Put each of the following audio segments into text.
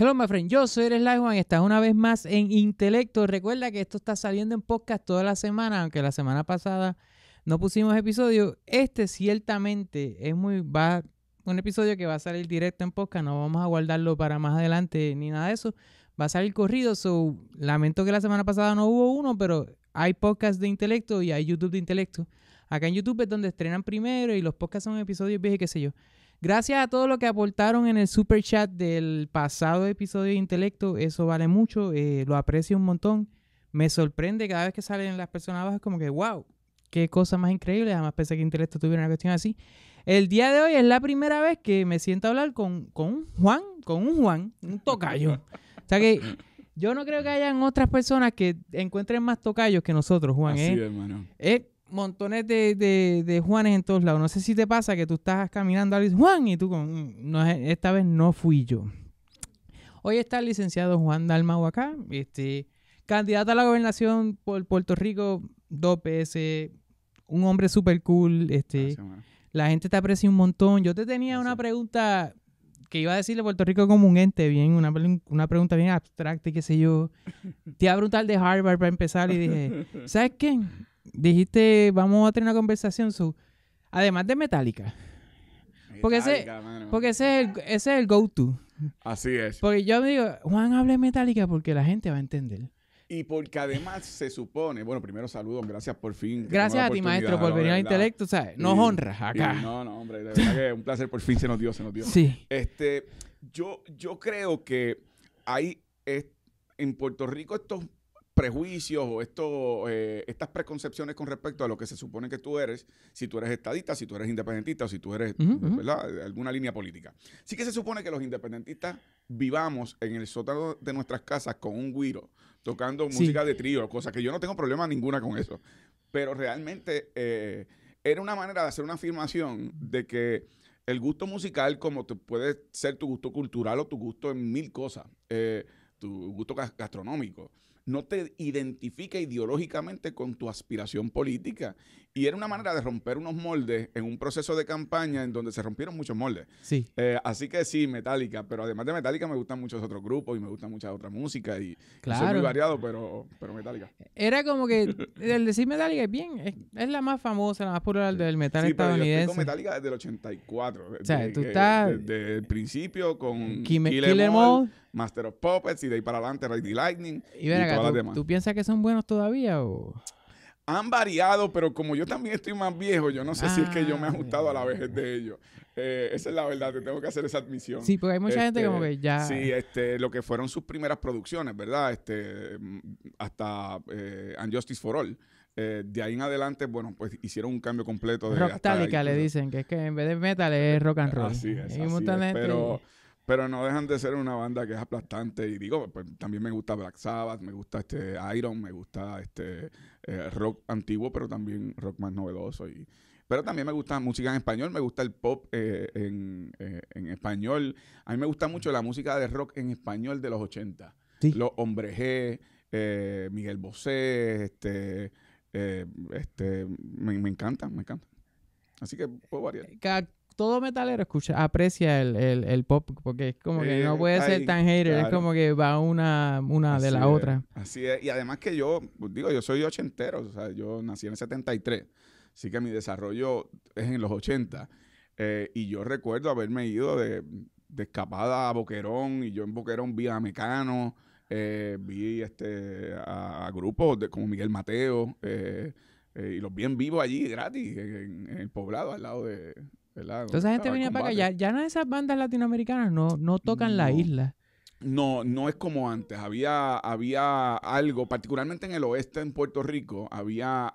Hello, my friend. Yo soy Eres Laiwan estás una vez más en Intelecto. Recuerda que esto está saliendo en podcast toda la semana, aunque la semana pasada no pusimos episodio. Este ciertamente es muy. Va, un episodio que va a salir directo en podcast. No vamos a guardarlo para más adelante ni nada de eso. Va a salir corrido. So, lamento que la semana pasada no hubo uno, pero hay podcast de Intelecto y hay YouTube de Intelecto. Acá en YouTube es donde estrenan primero y los podcasts son episodios viejos, y qué sé yo. Gracias a todo lo que aportaron en el super chat del pasado episodio de Intelecto. Eso vale mucho. Eh, lo aprecio un montón. Me sorprende cada vez que salen las personas abajo. Es como que, wow, qué cosa más increíble. Además, pensé que Intelecto tuviera una cuestión así. El día de hoy es la primera vez que me siento a hablar con, un Juan, con un Juan, un tocayo. o sea que yo no creo que hayan otras personas que encuentren más tocayos que nosotros, Juan. Así ¿eh? es, hermano. Eh, montones de, Juanes en todos lados. No sé si te pasa que tú estás caminando a Juan y tú con, mm, no, esta vez no fui yo. Hoy está el licenciado Juan Dalmau acá, este, candidato a la gobernación por Puerto Rico, dos un hombre súper cool. Este, la gente te aprecia un montón. Yo te tenía una pregunta que iba a decirle Puerto Rico como un ente, bien, una, una pregunta bien abstracta y qué sé yo. Te iba de Harvard para empezar y dije, ¿sabes qué? dijiste, vamos a tener una conversación, además de Metallica. porque ese, porque ese es el, go-to. Así es. Porque yo digo, Juan, hable Metallica porque la gente va a entender. Y porque además se supone, bueno, primero saludos, gracias por fin. Gracias a ti, maestro, por venir al intelecto, ¿sabes? Nos honras acá. no, no, hombre, de verdad que es un placer, por fin se nos dio, se nos dio. Sí. Este, yo, yo creo que hay, en Puerto Rico estos prejuicios o eh, estas preconcepciones con respecto a lo que se supone que tú eres, si tú eres estadista, si tú eres independentista o si tú eres alguna línea política. Sí que se supone que los independentistas vivamos en el sótano de nuestras casas con un guiro, tocando música de trío, cosa que yo no tengo problema ninguna con eso. Pero realmente eh, era una manera de hacer una afirmación de que el gusto musical, como te puede ser tu gusto cultural o tu gusto en mil cosas, eh, tu gusto gastronómico, no te identifica ideológicamente con tu aspiración política. Y era una manera de romper unos moldes en un proceso de campaña en donde se rompieron muchos moldes. Sí. Eh, así que sí, Metallica, pero además de Metallica me gustan muchos otros grupos y me gusta mucha otra música y claro. soy muy variado, pero, pero Metallica. Era como que el decir Metallica es bien, es, la más famosa, la más pura del metal estadounidense. Pero yo con Metallica desde el 84. O sea, tú eh, estás... Desde el principio con kim Killer em em Master of Puppets y de ahí para adelante Ready Lightning y, todas tú, demás. ¿Tú piensas que son buenos todavía o...? Han variado, pero como yo también estoy más viejo, yo no sé si es que yo me he ajustado a la ah. vejez de ellos. Eh, esa es la verdad, te tengo que hacer esa admisión. Sí, porque hay mucha gente como este, que ya. Sí, este, lo que fueron sus primeras producciones, ¿verdad? Este, mm, hasta eh, for All. Eh, de ahí en adelante, bueno, pues hicieron un cambio completo de. Rock le dicen, que es que en vez de metal es rock and roll. Así es. Así es pero pero no dejan de ser una banda que es aplastante y digo pues, también me gusta Black Sabbath me gusta este Iron me gusta este eh, rock antiguo pero también rock más novedoso y pero también me gusta música en español me gusta el pop eh, eh, en, español a mí me gusta mucho la música de rock en español de los 80 los Hombre G Miguel Bosé este este me, me encanta me encanta Así que puedo variar todo metalero escucha, aprecia el, pop, porque es como que no eh, puede ser tan hater, es como que va una, una de la otra. Así es, y además que yo, pues, digo, yo soy ochentero, o sea, yo nací en el 73, así que mi desarrollo es en los 80, eh, y yo recuerdo haberme ido de, escapada a Boquerón, y yo en Boquerón vi a Mecano, eh, vi este, a, grupos de, como Miguel Mateo, y los vi en vivo allí gratis, en, el poblado, al lado de, entonces la gente venía para acá. Ya, ya esas bandas latinoamericanas no, no tocan la isla. No, no es como antes. Había, había algo, particularmente en el oeste, en Puerto Rico, había,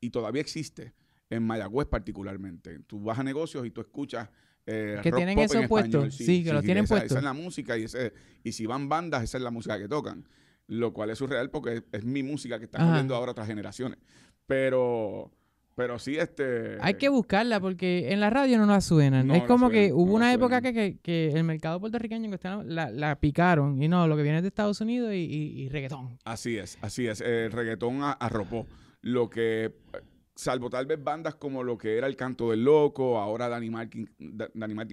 y todavía existe, en Mayagüez particularmente. Tú vas a negocios y tú escuchas... Eh, que tienen puesto, sí, que lo tienen puesto. Esa es la música y, ese, y si van bandas, esa es la música que tocan. Lo cual es surreal porque es, mi música que están viendo ahora otras generaciones. Pero pero sí, este. Hay que buscarla porque en la radio no la suenan. es como que hubo una época que, el mercado puertorriqueño que la, la, picaron. Y no, lo que viene es de Estados Unidos y, y, reggaetón. Así es, así es. El reggaetón arropó. Lo que. Salvo tal vez bandas como lo que era El Canto del Loco, ahora Danny Martin,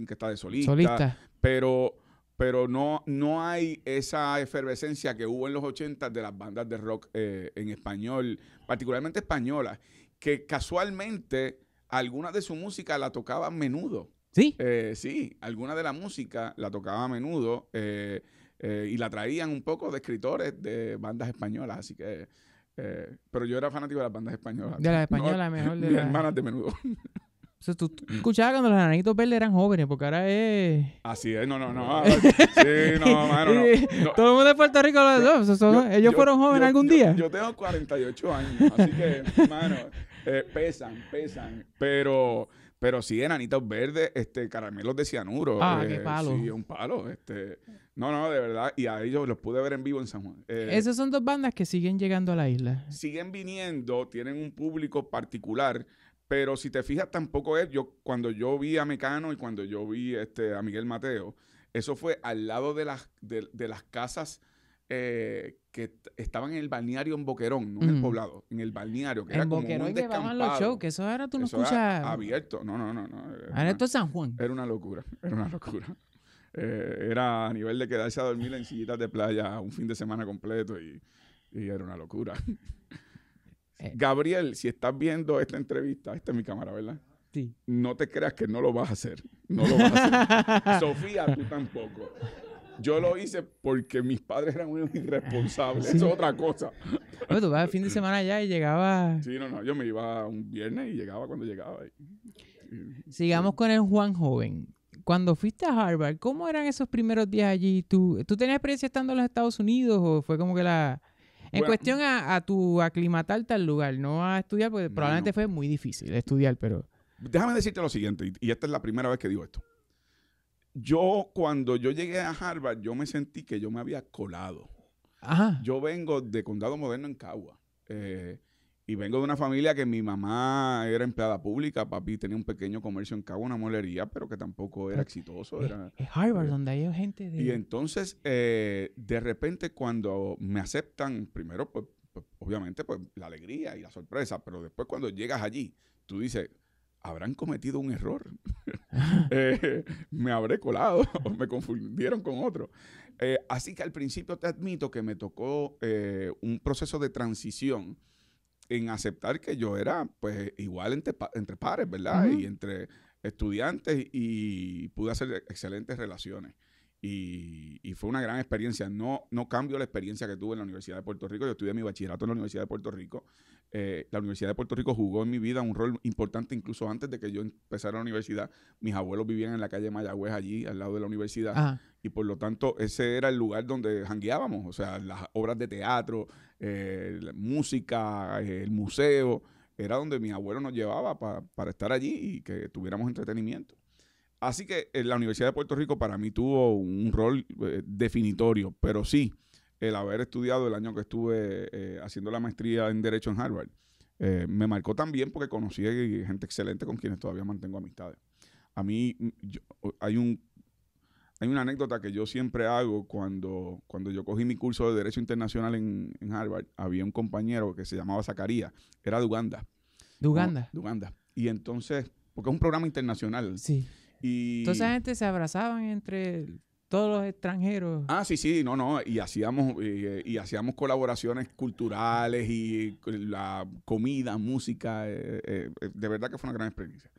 que está de solista. Pero pero no, no hay esa efervescencia que hubo en los 80 de las bandas de rock eh, en español, particularmente españolas que casualmente alguna de su música la tocaba a menudo. ¿Sí? Eh, sí, alguna de la música la tocaba a menudo eh, eh, y la traían un poco de escritores de bandas españolas, así que... pero yo era fanático de las bandas españolas. De las españolas, mejor de hermanas de menudo. O sea, tú, escuchabas cuando los enanitos verdes eran jóvenes, porque ahora es. Así es, no, no, no. sí, no, mano, Todo el mundo de Puerto Rico, lo dos, ellos fueron jóvenes algún día. Yo tengo 48 años, así que, mano, eh, pesan, pesan. Pero, pero sí, enanitos verdes, este, caramelos de cianuro. Ah, qué eh, palo. Sí, un palo. Este, no, no, de verdad. Y a ellos los pude ver en vivo en San Juan. Eh, Esas son dos bandas que siguen llegando a la isla. Siguen viniendo, tienen un público particular. Pero si te fijas, tampoco es. Yo, cuando yo vi a Mecano y cuando yo vi este, a Miguel Mateo, eso fue al lado de las, de las casas eh, que estaban en el balneario en Boquerón, no en el mm. poblado, en el balneario, que era Boquerón como un los shows, que eso era tú no escuchas. Abierto, no, no, no. no San Juan. Era una locura, era una locura. Eh, era a nivel de quedarse a dormir en sillitas de playa un fin de semana completo y, era una locura. Eh. Gabriel, si estás viendo esta entrevista, esta es mi cámara, ¿verdad? Sí. No te creas que no lo vas a hacer. No lo vas a hacer. Sofía, tú tampoco. Yo lo hice porque mis padres eran unos irresponsables. Eso es otra cosa. tú vas el fin de semana allá y llegabas. Sí, no, no. Yo me iba un viernes y llegaba cuando llegaba. Sigamos con el Juan Joven. Cuando fuiste a Harvard, ¿cómo eran esos primeros días allí? ¿Tú, ¿Tú tenías experiencia estando en los Estados Unidos o fue como que la, en cuestión a, tu aclimatarte al lugar, no a estudiar, porque probablemente fue muy difícil estudiar, pero... Déjame decirte lo siguiente, y, esta es la primera vez que digo esto yo cuando yo llegué a Harvard, yo me sentí que yo me había colado. Yo vengo de Condado Moderno en Cagua. Eh, y vengo de una familia que mi mamá era empleada pública, papi tenía un pequeño comercio en Cagua, una molería, pero que tampoco era exitoso. Es, eh, eh, Harvard, donde hay gente de... Y entonces, de repente, cuando me aceptan, primero, pues, pues, obviamente, pues la alegría y la sorpresa, pero después cuando llegas allí, tú dices, habrán cometido un error. Eh, me habré colado o me confundieron con otro. Eh, así que al principio te admito que me tocó eh, un proceso de transición en aceptar que yo era pues igual entre, entre pares, ¿verdad? Y entre estudiantes y pude hacer excelentes relaciones. Y, fue una gran experiencia. No, no cambio la experiencia que tuve en la Universidad de Puerto Rico. Yo estudié mi bachillerato en la Universidad de Puerto Rico. Eh, la Universidad de Puerto Rico jugó en mi vida un rol importante incluso antes de que yo empezara la universidad. Mis abuelos vivían en la calle Mayagüez allí, al lado de la universidad. Y por lo tanto, ese era el lugar donde jangueábamos. O sea, las obras de teatro, eh, música, eh, el museo. Era donde mis abuelos nos llevaba para estar allí y que tuviéramos entretenimiento. Así que eh, la Universidad de Puerto Rico para mí tuvo un rol eh, definitorio, pero sí, el haber estudiado el año que estuve eh, haciendo la maestría en Derecho en Harvard, me marcó también porque conocí gente excelente con quienes todavía mantengo amistades. A mí mm, hay, un, hay una anécdota que yo siempre hago cuando, cuando yo cogí mi curso de Derecho Internacional en, Harvard, había un compañero que se llamaba Zacarías, era de Uganda. Uganda? Uganda. Y entonces, porque es un programa internacional. Sí. Entonces Toda esa gente se abrazaban entre todos los extranjeros. Ah, sí, sí, no, no. Y hacíamos, eh, y, hacíamos colaboraciones culturales y la comida, música. Eh, eh, de verdad que fue una gran experiencia.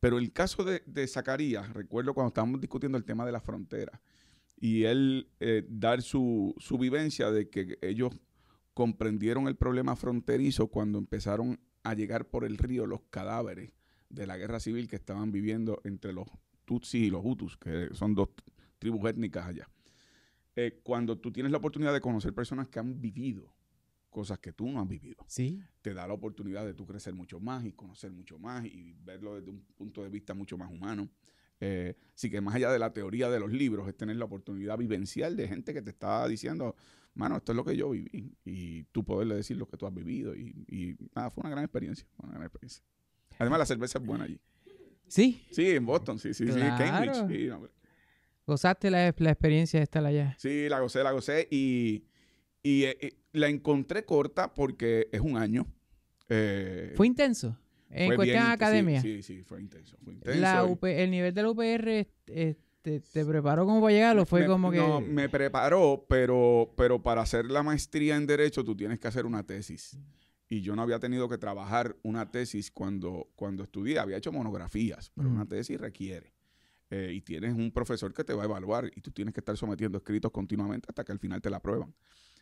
Pero el caso de, Zacarías, recuerdo cuando estábamos discutiendo el tema de la frontera y él dar su vivencia de que ellos comprendieron el problema fronterizo cuando empezaron a llegar por el río los cadáveres de la guerra civil que estaban viviendo entre los Tutsis y los Hutus, que son dos tribus étnicas allá. Eh, cuando tú tienes la oportunidad de conocer personas que han vivido cosas que tú no has vivido, ¿Sí? te da la oportunidad de tú crecer mucho más y conocer mucho más y verlo desde un punto de vista mucho más humano. así eh, que más allá de la teoría de los libros, es tener la oportunidad vivencial de gente que te está diciendo, mano, esto es lo que yo viví. Y tú poderle decir lo que tú has vivido. Y, nada, fue una gran experiencia. Una gran experiencia. Además, la cerveza es buena allí. ¿Sí? Sí, en Boston, sí, sí, sí, Cambridge. Sí, ¿Gozaste la, experiencia de estar allá? Sí, la gocé, la gocé y, eh, eh, la encontré corta porque es un año. Eh, ¿Fue intenso? En cuestión academia. Sí, sí, fue intenso. el nivel de la UPR este, te, preparó como para llegar o fue como que.? No, me preparó, pero, pero para hacer la maestría en Derecho tú tienes que hacer una tesis y yo no había tenido que trabajar una tesis cuando, cuando estudié, había hecho monografías, pero una mm. tesis requiere. Eh, y tienes un profesor que te va a evaluar y tú tienes que estar sometiendo escritos continuamente hasta que al final te la aprueban.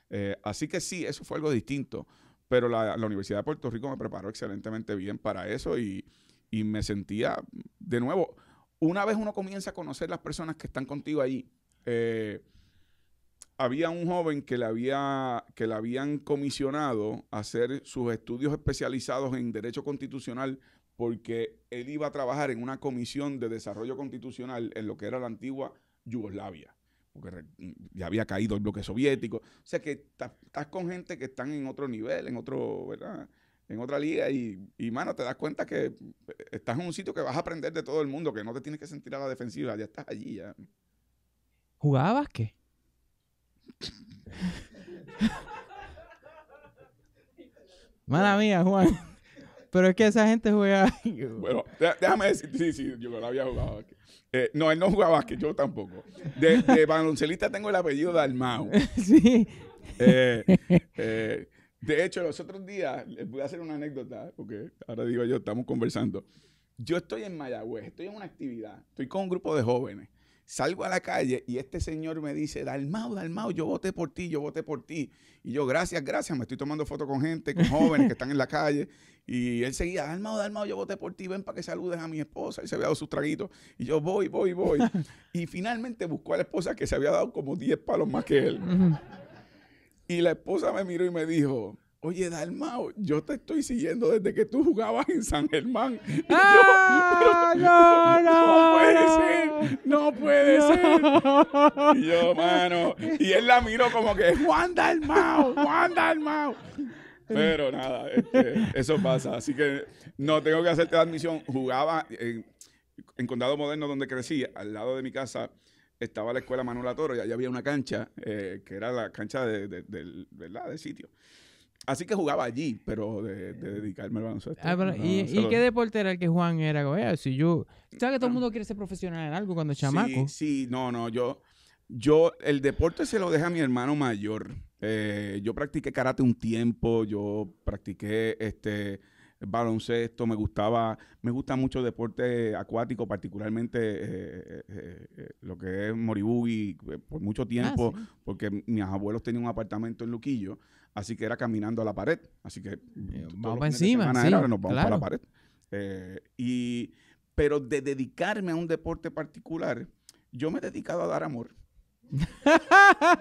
Eh, así que sí, eso fue algo distinto, pero la, la, Universidad de Puerto Rico me preparó excelentemente bien para eso y, y, me sentía, de nuevo, una vez uno comienza a conocer las personas que están contigo allí, eh, había un joven que le, había, que le habían comisionado a hacer sus estudios especializados en derecho constitucional porque él iba a trabajar en una comisión de desarrollo constitucional en lo que era la antigua Yugoslavia, porque ya había caído el bloque soviético. O sea que estás con gente que están en otro nivel, en otro, ¿verdad? En otra liga y, mano, te das cuenta que eh, estás en un sitio que vas a aprender de todo el mundo, que no te tienes que sentir a la defensiva, ya estás allí. Ya. qué? Mala mía, Juan. Pero es que esa gente juega. bueno, déjame decir, sí, sí, yo no había jugado eh, no, él no jugaba básquet, yo tampoco. De, baloncelista tengo el apellido de Almao. sí. Eh, eh, de hecho, los otros días, les voy a hacer una anécdota, porque ahora digo yo, estamos conversando. Yo estoy en Mayagüez, estoy en una actividad, estoy con un grupo de jóvenes Salgo a la calle y este señor me dice, Dalmao, Dalmao, yo voté por ti, yo voté por ti. Y yo, gracias, gracias, me estoy tomando foto con gente, con jóvenes que están en la calle. Y él seguía, Dalmao, Dalmao, yo voté por ti, ven para que saludes a mi esposa. Y se había dado sus traguitos. Y yo, voy, voy, voy. y finalmente buscó a la esposa que se había dado como 10 palos más que él. y la esposa me miró y me dijo, Oye, Dalmao, yo te estoy siguiendo desde que tú jugabas en San Germán. Ah, no, no, no, no, puede ser, no puede ser. Y yo, mano, y él la miró como que, Juan Dalmao, Juan Dalmao. Pero nada, este, eso pasa. Así que no tengo que hacerte la admisión. Jugaba en, Condado Moderno, donde crecí, al lado de mi casa, estaba la escuela Manuela Toro y allá había una cancha, eh, que era la cancha de, ¿verdad? sitio. Así que jugaba allí, pero de, dedicarme al baloncesto. Ah, ¿Y, qué deporte era el que Juan era? si yo, ¿Sabes que todo el mundo quiere ser profesional en algo cuando es chamaco? Sí, sí, no, no, yo, yo, el deporte se lo deja a mi hermano mayor. Eh, yo practiqué karate un tiempo, yo practiqué este baloncesto, me gustaba, me gusta mucho el deporte acuático, particularmente eh, eh, lo que es moribugi por mucho ah, tiempo, porque mis abuelos tenían un apartamento en Luquillo Así que era caminando a la pared. Así que eh, vamos para encima. Sí, nos vamos claro. para la pared. Eh, y, pero de dedicarme a un deporte particular, yo me he dedicado a dar amor.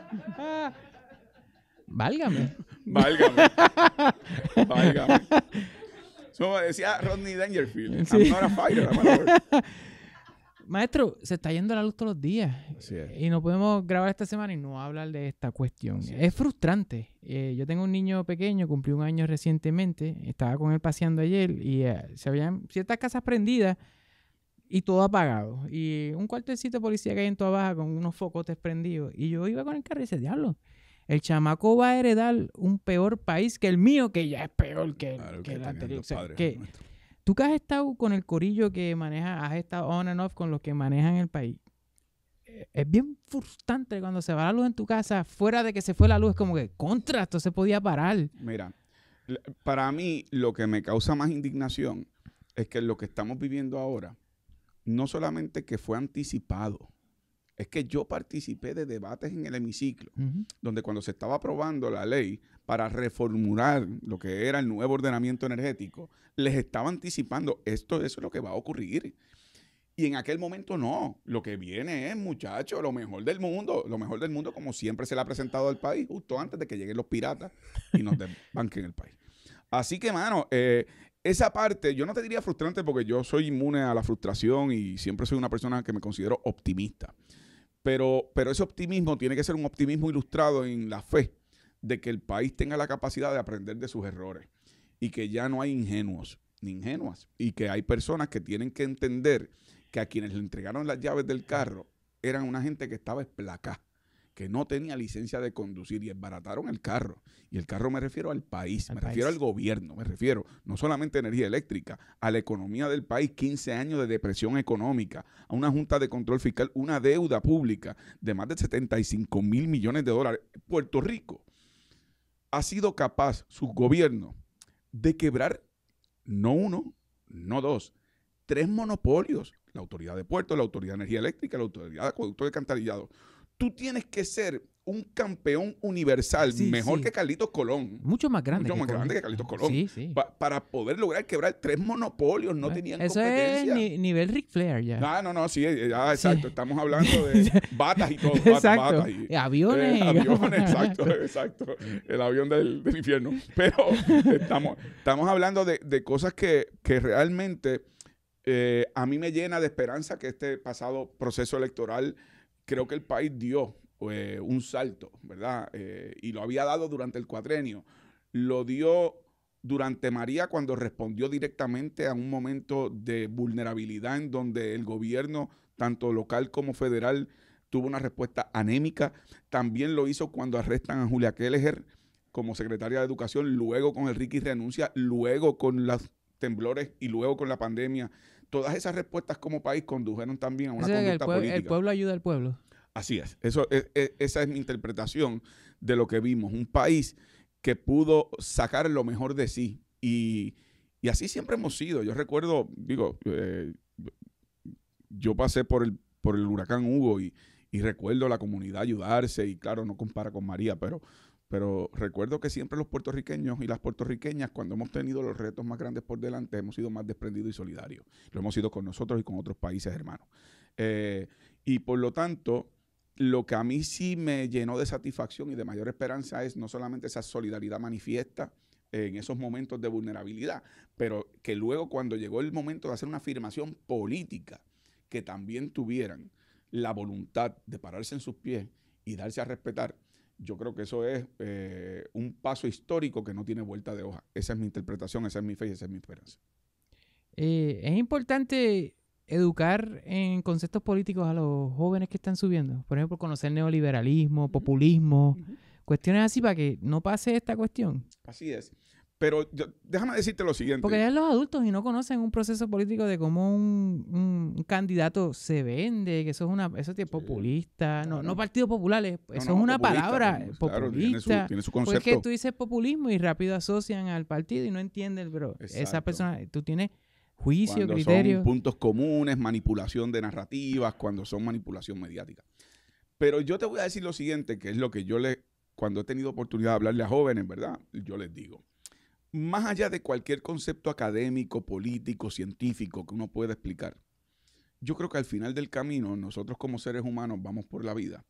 Válgame. Válgame. Válgame. Como decía Rodney Dangerfield. I'm not a fighter, I'm a lover. Maestro, se está yendo la luz todos los días. Y no podemos grabar esta semana y no hablar de esta cuestión. Es. frustrante. Eh, yo tengo un niño pequeño, cumplió un año recientemente. Estaba con él paseando ayer y eh, se habían ciertas casas prendidas y todo apagado. Y un cuartecito de policía que hay en toda baja con unos focotes prendidos. Y yo iba con el carro y diablo, el chamaco va a heredar un peor país que el mío, que ya es peor que, el anterior. Tú que has estado con el corillo que maneja, has estado on and off con los que manejan el país. Eh, es bien frustrante cuando se va la luz en tu casa, fuera de que se fue la luz, es como que contra, esto se podía parar. Mira, para mí lo que me causa más indignación es que lo que estamos viviendo ahora, no solamente que fue anticipado, es que yo participé de debates en el hemiciclo, donde cuando se estaba aprobando la ley, para reformular lo que era el nuevo ordenamiento energético, les estaba anticipando, esto eso es lo que va a ocurrir. Y en aquel momento no, lo que viene es, muchachos, lo mejor del mundo, lo mejor del mundo como siempre se le ha presentado al país, justo antes de que lleguen los piratas y nos desbanquen el país. Así que, mano, eh, esa parte, yo no te diría frustrante porque yo soy inmune a la frustración y siempre soy una persona que me considero optimista. Pero, pero ese optimismo tiene que ser un optimismo ilustrado en la fe de que el país tenga la capacidad de aprender de sus errores y que ya no hay ingenuos ni ingenuas y que hay personas que tienen que entender que a quienes le entregaron las llaves del carro eran una gente que estaba esplacada, que no tenía licencia de conducir y esbarataron el carro. Y el carro me refiero al país, me refiero al gobierno, me refiero no solamente a energía eléctrica, a la economía del país, 15 años de depresión económica, a una junta de control fiscal, una deuda pública de más de 75 mil millones de dólares. Puerto Rico ha sido capaz su gobierno de quebrar no uno, no dos, tres monopolios. La autoridad de puertos, la autoridad de energía eléctrica, la autoridad de acueducto de alcantarillado tú tienes que ser un campeón universal, mejor que Carlitos Colón. Mucho más grande. Mucho más grande que Carlitos Colón. Sí, sí. para poder lograr quebrar tres monopolios, no eso competencia. es nivel Ric Flair ya. Ah, no, no, no, eh, eh, ah, sí, exacto. Estamos hablando de batas y todo. exacto. aviones. Eh, aviones, exacto, exacto. El avión del, infierno. Pero estamos, estamos hablando de, de cosas que, que realmente a mí me llena de esperanza que este pasado proceso electoral creo que el país dio eh, un salto, ¿verdad? Eh, y lo había dado durante el cuatrenio. Lo dio durante María cuando respondió directamente a un momento de vulnerabilidad en donde el gobierno, tanto local como federal, tuvo una respuesta anémica. También lo hizo cuando arrestan a Julia Kelleher como secretaria de Educación, luego con el Ricky renuncia, luego con los temblores y luego con la pandemia Todas esas respuestas como país condujeron también a una conducta el política. El pueblo ayuda al pueblo. Así es. Eso, e, e, esa es mi interpretación de lo que vimos. Un país que pudo sacar lo mejor de sí. Y, así siempre hemos sido. Yo recuerdo, digo, eh, yo pasé por el, por el huracán Hugo y, y recuerdo la comunidad ayudarse y claro, no compara con María, pero pero recuerdo que siempre los puertorriqueños y las puertorriqueñas, cuando hemos tenido los retos más grandes por delante, hemos sido más desprendidos y solidarios. Lo hemos sido con nosotros y con otros países hermanos. Eh, y por lo tanto, lo que a mí sí me llenó de satisfacción y de mayor esperanza es no solamente esa solidaridad manifiesta, en esos momentos de vulnerabilidad, pero que luego cuando llegó el momento de hacer una afirmación política, que también tuvieran la voluntad de pararse en sus pies y darse a respetar yo creo que eso es eh, un paso histórico que no tiene vuelta de hoja. Esa es mi interpretación, esa es mi fe y esa es mi esperanza. Eh, es importante educar en conceptos políticos a los jóvenes que están subiendo. Por ejemplo, conocer neoliberalismo, populismo, cuestiones así para que no pase esta cuestión. Así es. Pero déjame decirte lo siguiente. Porque ya los adultos y no conocen un proceso político de cómo un, candidato se vende, que eso es una populista, no, no, populares. eso es una palabra populista. Claro, tiene, su, Porque tú dices populismo y rápido asocian al partido y no entienden, pero esa persona, tú tienes juicio, cuando criterio. Son puntos comunes, manipulación de narrativas, cuando son manipulación mediática. Pero yo te voy a decir lo siguiente, que es lo que yo le, cuando he tenido oportunidad de hablarle a jóvenes, ¿verdad? Yo les digo más allá de cualquier concepto académico, político, científico que uno pueda explicar, yo creo que al final del camino nosotros como seres humanos vamos por la vida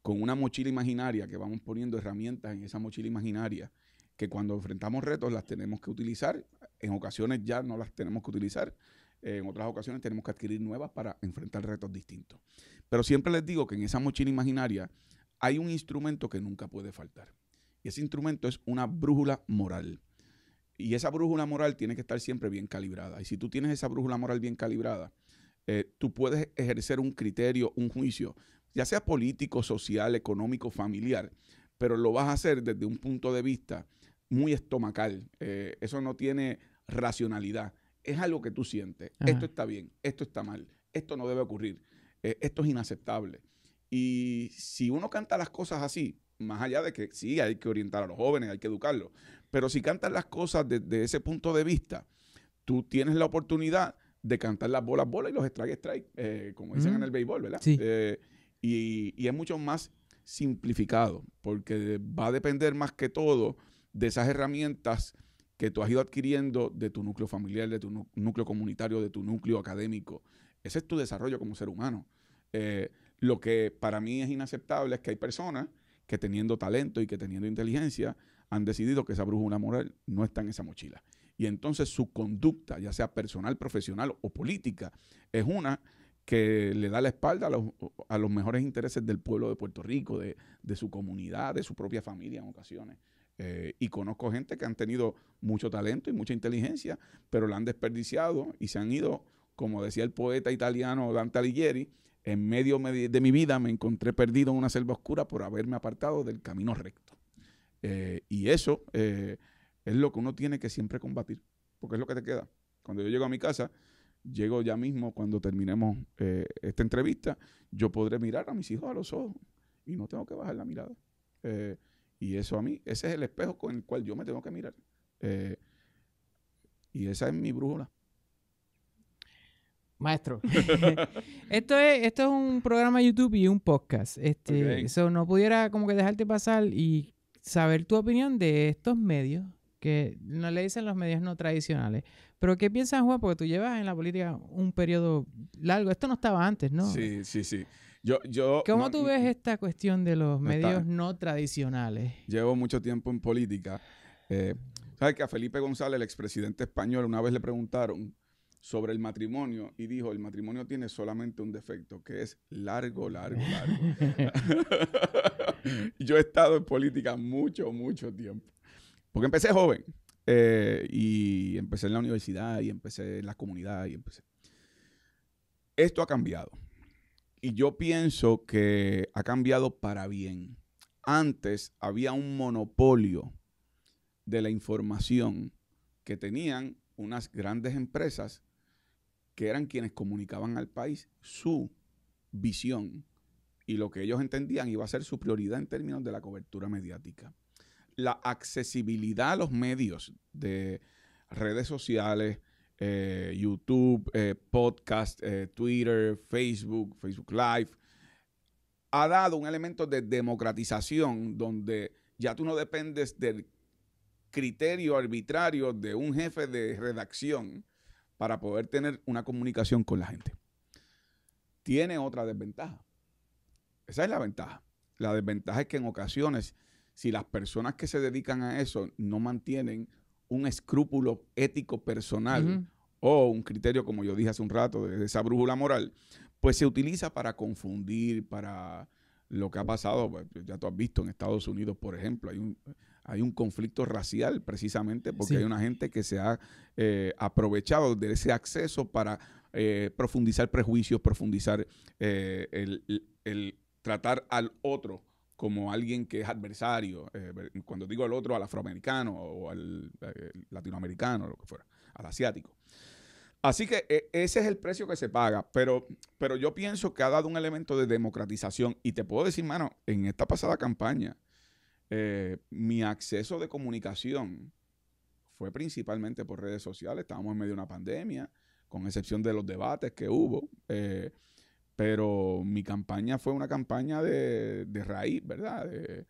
con una mochila imaginaria que vamos poniendo herramientas en esa mochila imaginaria que cuando enfrentamos retos las tenemos que utilizar, en ocasiones ya no las tenemos que utilizar, en otras ocasiones tenemos que adquirir nuevas para enfrentar retos distintos. Pero siempre les digo que en esa mochila imaginaria hay un instrumento que nunca puede faltar. Y ese instrumento es una brújula moral y esa brújula moral tiene que estar siempre bien calibrada. Y si tú tienes esa brújula moral bien calibrada, eh, tú puedes ejercer un criterio, un juicio, ya sea político, social, económico, familiar, pero lo vas a hacer desde un punto de vista muy estomacal. Eh, eso no tiene racionalidad. Es algo que tú sientes. Esto está bien, esto está mal, esto no debe ocurrir, eh, esto es inaceptable. Y si uno canta las cosas así, más allá de que sí, hay que orientar a los jóvenes, hay que educarlos. Pero si cantas las cosas desde ese punto de vista, tú tienes la oportunidad de cantar las bolas, bolas y los strike, strike, eh, como dicen en el béisbol, ¿verdad? Eh, y, es mucho más simplificado, porque va a depender más que todo de esas herramientas que tú has ido adquiriendo de tu núcleo familiar, de tu núcleo comunitario, de tu núcleo académico. Ese es tu desarrollo como ser humano. Eh, lo que para mí es inaceptable es que hay personas que teniendo talento y que teniendo inteligencia han decidido que esa brújula moral no está en esa mochila. Y entonces su conducta, ya sea personal, profesional o política, es una que le da la espalda a los, mejores intereses del pueblo de Puerto Rico, de, su comunidad, de su propia familia en ocasiones. Eh, y conozco gente que han tenido mucho talento y mucha inteligencia, pero la han desperdiciado y se han ido, como decía el poeta italiano Dante Alighieri, en medio de mi vida me encontré perdido en una selva oscura por haberme apartado del camino recto. Eh, y eso eh, es lo que uno tiene que siempre combatir, porque es lo que te queda. Cuando yo llego a mi casa, llego ya mismo cuando terminemos eh, esta entrevista, yo podré mirar a mis hijos a los ojos y no tengo que bajar la mirada. y eso a mí, ese es el espejo con el cual yo me tengo que mirar. y esa es mi brújula. Maestro. esto, es, esto es un programa YouTube y un podcast. Este, no pudiera como que dejarte pasar y saber tu opinión de estos medios que no le dicen los medios no tradicionales. Pero ¿qué piensas, Juan? Porque tú llevas en la política un periodo largo. Esto no estaba antes, ¿no? Sí, sí, sí. Yo, yo, ¿Cómo tú ves esta cuestión de los medios no tradicionales? Llevo mucho tiempo en política. Eh, ¿Sabes que a Felipe González, el expresidente español, una vez le preguntaron sobre el matrimonio y dijo, el matrimonio tiene solamente un defecto, que es largo, largo, largo. Yo he estado en política mucho, mucho tiempo, porque empecé joven eh, y empecé en la universidad y empecé en la comunidad y empecé. Esto ha cambiado y yo pienso que ha cambiado para bien. Antes había un monopolio de la información que tenían unas grandes empresas que eran quienes comunicaban al país su visión y lo que ellos entendían iba a ser su prioridad en términos de la cobertura mediática. La accesibilidad a los medios de redes sociales, eh, YouTube, eh, podcast, eh, Twitter, Facebook, Facebook Live, ha dado un elemento de democratización donde ya tú no dependes del criterio arbitrario de un jefe de redacción para poder tener una comunicación con la gente. Tiene otra desventaja. Esa es la ventaja. La desventaja es que en ocasiones, si las personas que se dedican a eso no mantienen un escrúpulo ético personal o un criterio, como yo dije hace un rato, de esa brújula moral, pues se utiliza para confundir, para lo que ha pasado, pues, ya tú has visto en Estados Unidos, por ejemplo, hay un, hay un conflicto racial precisamente porque hay una gente que se ha eh, aprovechado de ese acceso para eh, profundizar prejuicios, profundizar eh, el, tratar al otro como alguien que es adversario, cuando digo al otro, al afroamericano o al, latinoamericano, lo que fuera, al asiático. Así que ese es el precio que se paga, pero, pero yo pienso que ha dado un elemento de democratización y te puedo decir, mano, en esta pasada campaña, eh, mi acceso de comunicación fue principalmente por redes sociales. Estábamos en medio de una pandemia, con excepción de los debates que hubo. Eh, pero mi campaña fue una campaña de, raíz, ¿verdad? De,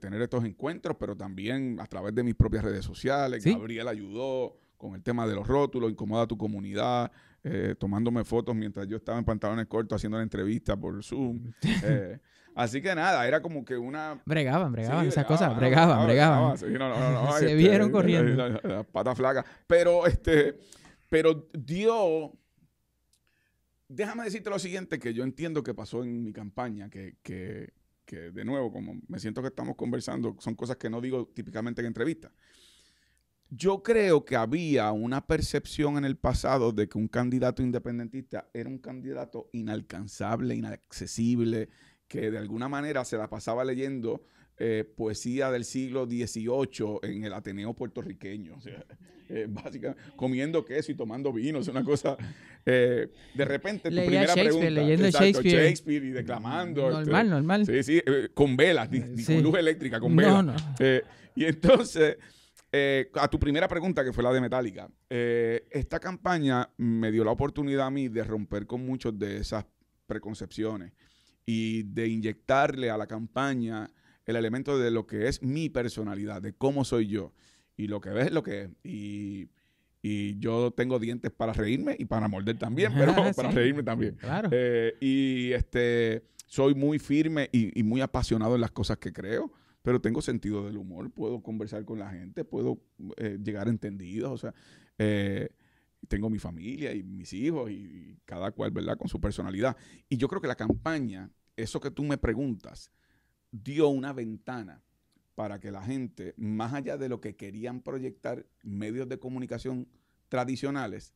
tener estos encuentros, pero también a través de mis propias redes sociales. Gabriel ayudó con el tema de los rótulos, incomoda a tu comunidad, eh, tomándome fotos mientras yo estaba en pantalones cortos haciendo la entrevista por Zoom. Eh, Así que nada, era como que una... Bregaban, bregaban, esas bregaban, cosas, bregaban, bregaban. Se vieron corriendo. patas Pero, este, pero Dios, déjame decirte lo siguiente que yo entiendo que pasó en mi campaña, que, que de nuevo, como me siento que estamos conversando, son cosas que no digo típicamente en entrevista. Yo creo que había una percepción en el pasado de que un candidato independentista era un candidato inalcanzable, inaccesible, que de alguna manera se la pasaba leyendo eh, poesía del siglo XVIII en el Ateneo puertorriqueño. O sea, eh, básicamente, comiendo queso y tomando vino, es una cosa. Eh, de repente, tu primera pregunta. Leyendo Shakespeare. y declamando. Normal, este, normal. Sí, sí, con velas, con luz eléctrica, con velas. No, no. y entonces. a tu primera pregunta, que fue la de Metallica, esta campaña me dio la oportunidad a mí de romper con muchas de esas preconcepciones y de inyectarle a la campaña el elemento de lo que es mi personalidad, de cómo soy yo. Y lo que ves es lo que es. Y, y yo tengo dientes para reírme y para morder también, pero para reírme también. Claro. Eh, y este, soy muy firme y, muy apasionado en las cosas que creo, pero tengo sentido del humor, puedo conversar con la gente, puedo eh, llegar entendidos O sea, eh, tengo mi familia y mis hijos y, cada cual, ¿verdad? Con su personalidad. Y yo creo que la campaña, eso que tú me preguntas, dio una ventana para que la gente, más allá de lo que querían proyectar medios de comunicación tradicionales,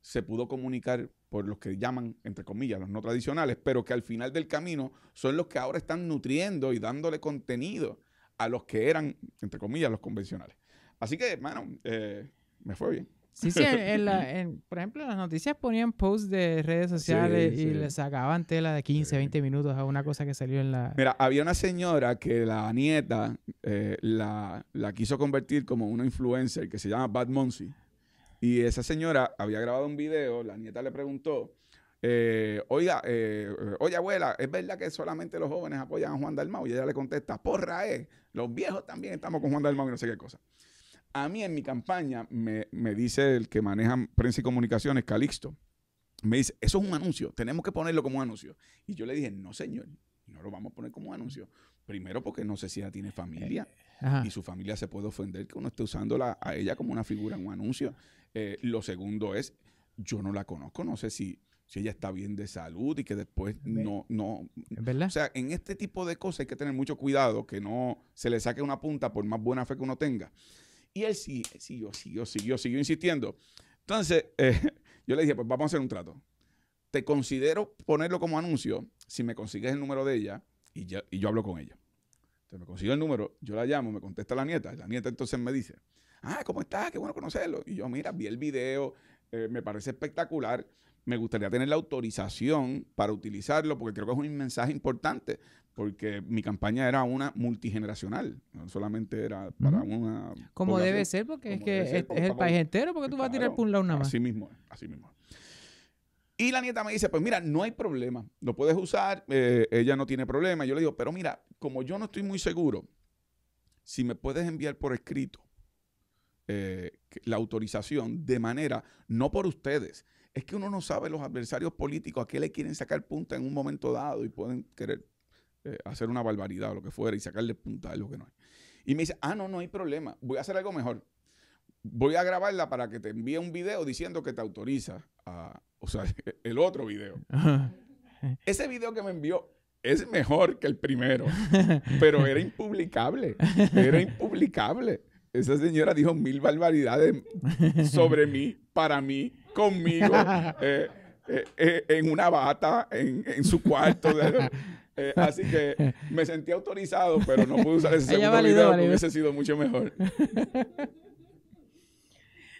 se pudo comunicar por los que llaman, entre comillas, los no tradicionales, pero que al final del camino son los que ahora están nutriendo y dándole contenido a los que eran, entre comillas, los convencionales. Así que, hermano, eh, me fue bien. Sí, sí, por ejemplo, en las noticias ponían posts de redes sociales y les le sacaban tela de 15, 20 minutos a una cosa que salió en la... Mira, había una señora que la nieta eh, la, quiso convertir como una influencer que se llama Bad Monsi. Y esa señora había grabado un video, la nieta le preguntó, eh, oiga, eh, oye abuela, ¿es verdad que solamente los jóvenes apoyan a Juan Dalmau? Y ella le contesta, porra, eh, los viejos también estamos con Juan Dalmau y no sé qué cosa. A mí en mi campaña me, dice el que maneja prensa y comunicaciones, Calixto, me dice, eso es un anuncio, tenemos que ponerlo como un anuncio. Y yo le dije, no señor, no lo vamos a poner como un anuncio. Primero porque no sé si ella tiene familia eh, y su familia se puede ofender que uno esté usándola a ella como una figura, en un anuncio. Eh, lo segundo es, yo no la conozco, no sé si, si ella está bien de salud y que después no, no. ¿Verdad? O sea, en este tipo de cosas hay que tener mucho cuidado que no se le saque una punta por más buena fe que uno tenga. Y él sí, siguió, siguió, siguió, siguió insistiendo. Entonces, eh, yo le dije, pues vamos a hacer un trato. Te considero ponerlo como anuncio si me consigues el número de ella y, y yo hablo con ella. Entonces me consigo el número, yo la llamo, me contesta la nieta. La nieta entonces me dice, ah, ¿cómo estás? Qué bueno conocerlo. Y yo, mira, vi el video, eh, me parece espectacular me gustaría tener la autorización para utilizarlo, porque creo que es un mensaje importante, porque mi campaña era una multigeneracional, no solamente era para una... Como debe ser, porque es que es, el país entero, porque tú vas a tirar por un más. Así mismo, así mismo. Y la nieta me dice, pues mira, no hay problema, lo puedes usar, eh, ella no tiene problema. Yo le digo, pero mira, como yo no estoy muy seguro, si me puedes enviar por escrito eh, la autorización de manera, no por ustedes, es que uno no sabe los adversarios políticos a qué le quieren sacar punta en un momento dado y pueden querer eh, hacer una barbaridad o lo que fuera y sacarle punta a lo que no hay. Y me dice, ah, no, no hay problema, voy a hacer algo mejor. Voy a grabarla para que te envíe un video diciendo que te autoriza a, o sea, el otro video. Ese video que me envió es mejor que el primero, pero era impublicable, era impublicable esa señora dijo mil barbaridades sobre mí, para mí, conmigo, eh, eh, eh, en una bata, en, su cuarto. así que me sentí autorizado, pero no pude usar ese segundo video hubiese sido mucho mejor.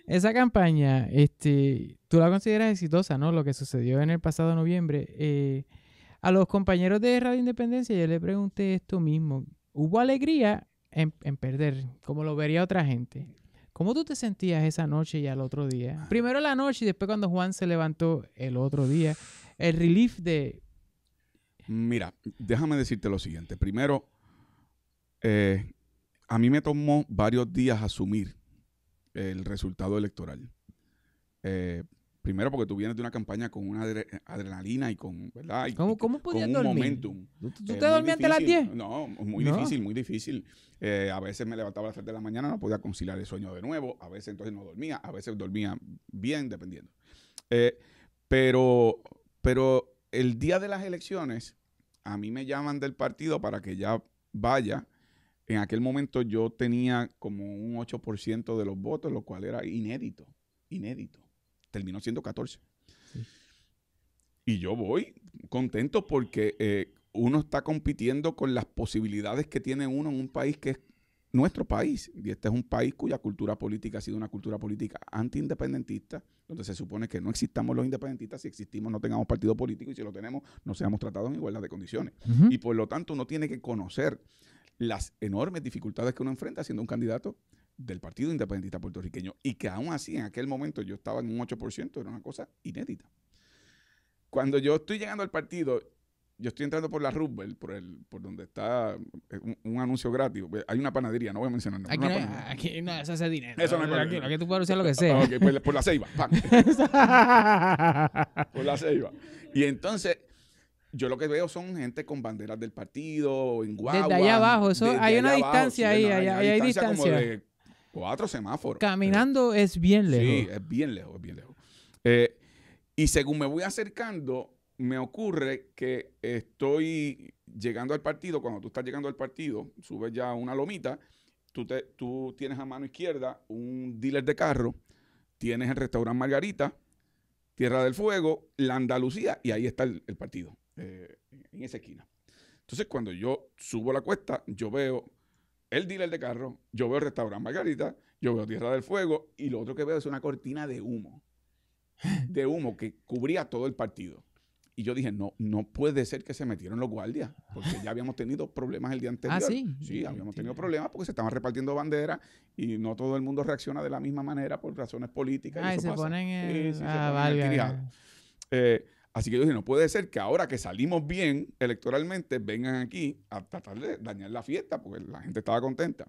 Esa campaña, este, tú la consideras exitosa, ¿no? Lo que sucedió en el pasado noviembre. a los compañeros de Radio Independencia yo le pregunté esto mismo. ¿Hubo alegría en, perder, como lo vería otra gente. ¿Cómo tú te sentías esa noche y al otro día? Primero la noche y después cuando Juan se levantó el otro día. El relief de... Mira, déjame decirte lo siguiente. Primero, eh, a mí me tomó varios días asumir el resultado electoral. Eh, Primero porque tú vienes de una campaña con una adrenalina y con, ¿verdad? ¿Cómo, podía con un momentum. ¿Tú, te dormías a las 10? No, muy difícil, muy difícil. Eh, a veces me levantaba a las 3 de la mañana, no podía conciliar el sueño de nuevo. A veces entonces no dormía, a veces dormía bien, dependiendo. Eh, pero, pero el día de las elecciones, a mí me llaman del partido para que ya vaya. En aquel momento yo tenía como un 8% de los votos, lo cual era inédito, inédito terminó siendo Y yo voy contento porque eh, uno está compitiendo con las posibilidades que tiene uno en un país que es nuestro país. Y este es un país cuya cultura política ha sido una cultura política antiindependentista, donde se supone que no existamos los independentistas, si existimos no tengamos partido político y si lo tenemos no seamos tratados en igualdad de condiciones. Y por lo tanto uno tiene que conocer las enormes dificultades que uno enfrenta siendo un candidato del Partido Independentista Puertorriqueño y que aún así en aquel momento yo estaba en un 8%, era una cosa inédita. Cuando yo estoy llegando al partido, yo estoy entrando por la Roosevelt, por el por donde está eh, un, anuncio gratis. Hay una panadería, no voy a mencionar nada. Aquí, no, no, eso hace dinero. Eso es aquí, tú puedes usar lo que ah, sea. por, la ceiba. por la ceiba. Y entonces yo lo que veo son gente con banderas del partido, en guagua. Desde allá abajo, hay, una hay, distancia ahí, hay, distancia. Cuatro semáforos. Caminando eh, es bien lejos. Sí, es bien lejos, es bien lejos. Eh, y según me voy acercando, me ocurre que estoy llegando al partido. Cuando tú estás llegando al partido, subes ya una lomita, tú, te, tú tienes a mano izquierda un dealer de carro, tienes el restaurante Margarita, Tierra del Fuego, la Andalucía, y ahí está el, partido, eh, en esa esquina. Entonces, cuando yo subo la cuesta, yo veo el dealer de carro, yo veo el restaurante Margarita, yo veo Tierra del Fuego y lo otro que veo es una cortina de humo, de humo que cubría todo el partido. Y yo dije, no, no puede ser que se metieron los guardias, porque ya habíamos tenido problemas el día ah, anterior. Ah, sí. Sí, habíamos tenido problemas porque se estaban repartiendo banderas y no todo el mundo reacciona de la misma manera por razones políticas. y se ponen se ponen Así que yo dije, no puede ser que ahora que salimos bien electoralmente, vengan aquí a tratar de dañar la fiesta, porque la gente estaba contenta.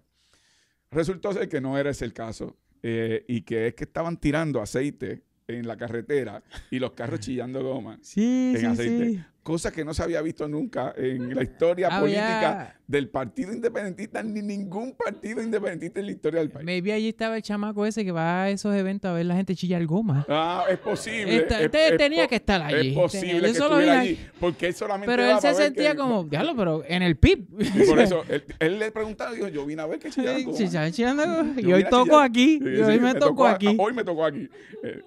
Resultó ser que no era ese el caso eh, y que es que estaban tirando aceite en la carretera y los carros chillando goma sí, en sí, aceite. Sí cosa que no se había visto nunca en la historia política del Partido Independentista, ni ningún partido independentista en la historia del país. Maybe allí estaba el chamaco ese que va a esos eventos a ver la gente chillar goma. Ah, es posible. Usted tenía que estar allí. Es posible que estuviera allí, porque él solamente Pero él se sentía como, diablo, pero en el PIB. Y por eso, él, le preguntaba, dijo, yo vine a ver que chilla goma. chillando y hoy toco aquí, y hoy me, tocó aquí. Hoy me tocó aquí. Eh,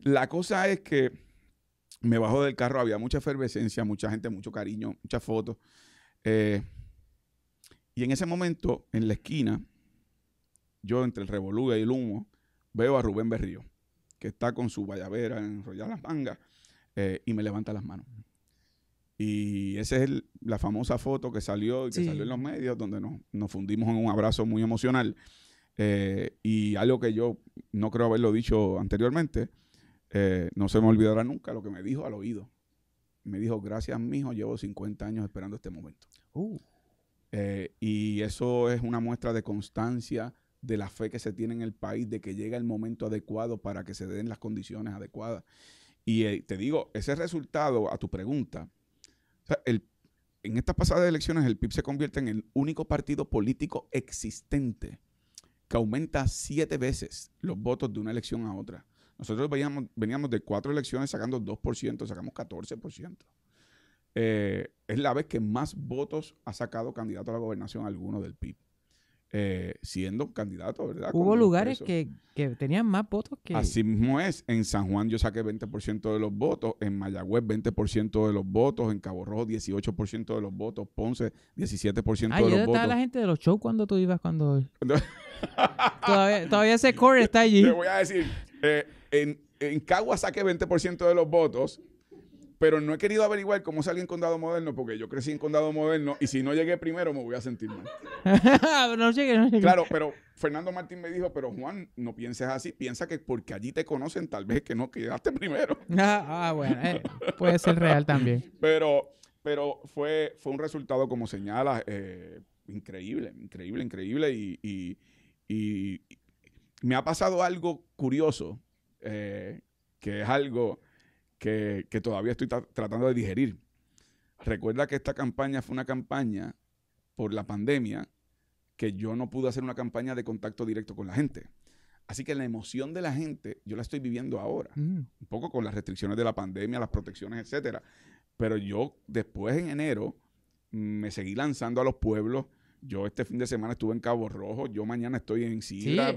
la cosa es que me bajo del carro, había mucha efervescencia, mucha gente, mucho cariño, muchas fotos. Eh, y en ese momento, en la esquina, yo entre el revoluga y el humo, veo a Rubén Berrío, que está con su guayabera enrollada las mangas, eh, y me levanta las manos. Y esa es la famosa foto que salió que salió en los medios, donde nos, fundimos en un abrazo muy emocional. Eh, y algo que yo no creo haberlo dicho anteriormente, eh, no se me olvidará nunca lo que me dijo al oído. Me dijo, gracias, mijo, llevo 50 años esperando este momento. Uh. Eh, y eso es una muestra de constancia, de la fe que se tiene en el país, de que llega el momento adecuado para que se den las condiciones adecuadas. Y eh, te digo, ese resultado a tu pregunta, en estas pasadas elecciones el PIB se convierte en el único partido político existente que aumenta siete veces los votos de una elección a otra. Nosotros veníamos, veníamos de cuatro elecciones sacando 2%, sacamos 14%. Eh, es la vez que más votos ha sacado candidato a la gobernación alguno del PIB. Eh, siendo candidato, ¿verdad? Hubo lugares que, tenían más votos que... Así mismo es. En San Juan yo saqué 20% de los votos, en Mayagüez 20% de los votos, en Cabo Rojo 18% de los votos, Ponce 17% de los votos. la gente de los shows cuando tú ibas? cuando Todavía, ese core está allí. Te voy a decir, eh, en, Cagua saqué 20% de los votos, pero no he querido averiguar cómo sale en Condado Moderno, porque yo crecí en Condado Moderno y si no llegué primero me voy a sentir mal. no llegué, no llegué. Claro, pero Fernando Martín me dijo, pero Juan, no pienses así, piensa que porque allí te conocen, tal vez que no quedaste primero. Ah, ah, bueno, eh, puede ser real también. pero, pero fue, fue un resultado, como señalas, eh, increíble, increíble, increíble y me ha pasado algo curioso eh, que es algo que, todavía estoy tratando de digerir. Recuerda que esta campaña fue una campaña por la pandemia que yo no pude hacer una campaña de contacto directo con la gente. Así que la emoción de la gente yo la estoy viviendo ahora, mm. un poco con las restricciones de la pandemia, las protecciones, etc. Pero yo después en enero me seguí lanzando a los pueblos, yo este fin de semana estuve en Cabo Rojo, yo mañana estoy en Sidra.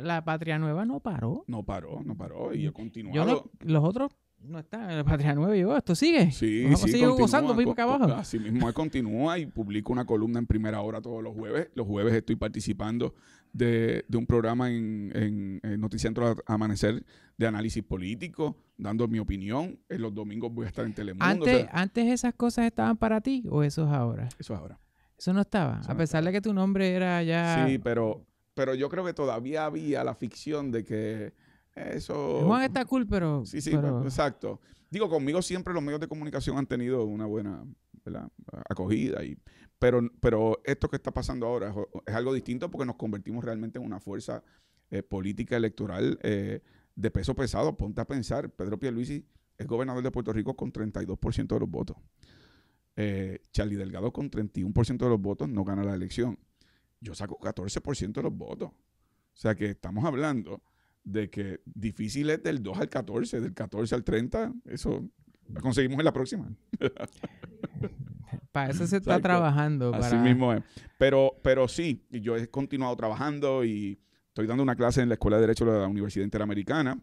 la, Patria Nueva no paró. No paró, no paró, y yo continuado. los otros no en la Patria Nueva yo, esto sigue. Sí, sí, sigo gozando, abajo. Así mismo continúa y publico una columna en primera hora todos los jueves. Los jueves estoy participando de, un programa en, en, Amanecer de análisis político, dando mi opinión. En los domingos voy a estar en Telemundo. Antes, ¿Antes esas cosas estaban para ti o eso es ahora? Eso es ahora. Eso no estaba, a pesar de que tu nombre era ya... Sí, pero, pero yo creo que todavía había la ficción de que eso... Juan está cool, pero... Sí, sí, pues, exacto. Digo, conmigo siempre los medios de comunicación han tenido una buena acogida, y, pero, pero esto que está pasando ahora es, algo distinto porque nos convertimos realmente en una fuerza eh, política electoral eh, de peso pesado. Ponte a pensar, Pedro Pierluisi es gobernador de Puerto Rico con 32% de los votos eh, Charlie Delgado con 31% de los votos no gana la elección. Yo saco 14% de los votos. O sea que estamos hablando de que difícil es del 2 al 14, del 14 al 30, eso lo conseguimos en la próxima. para eso se está trabajando. Así mismo es. Pero, pero sí, yo he continuado trabajando y estoy dando una clase en la Escuela de Derecho de la Universidad Interamericana,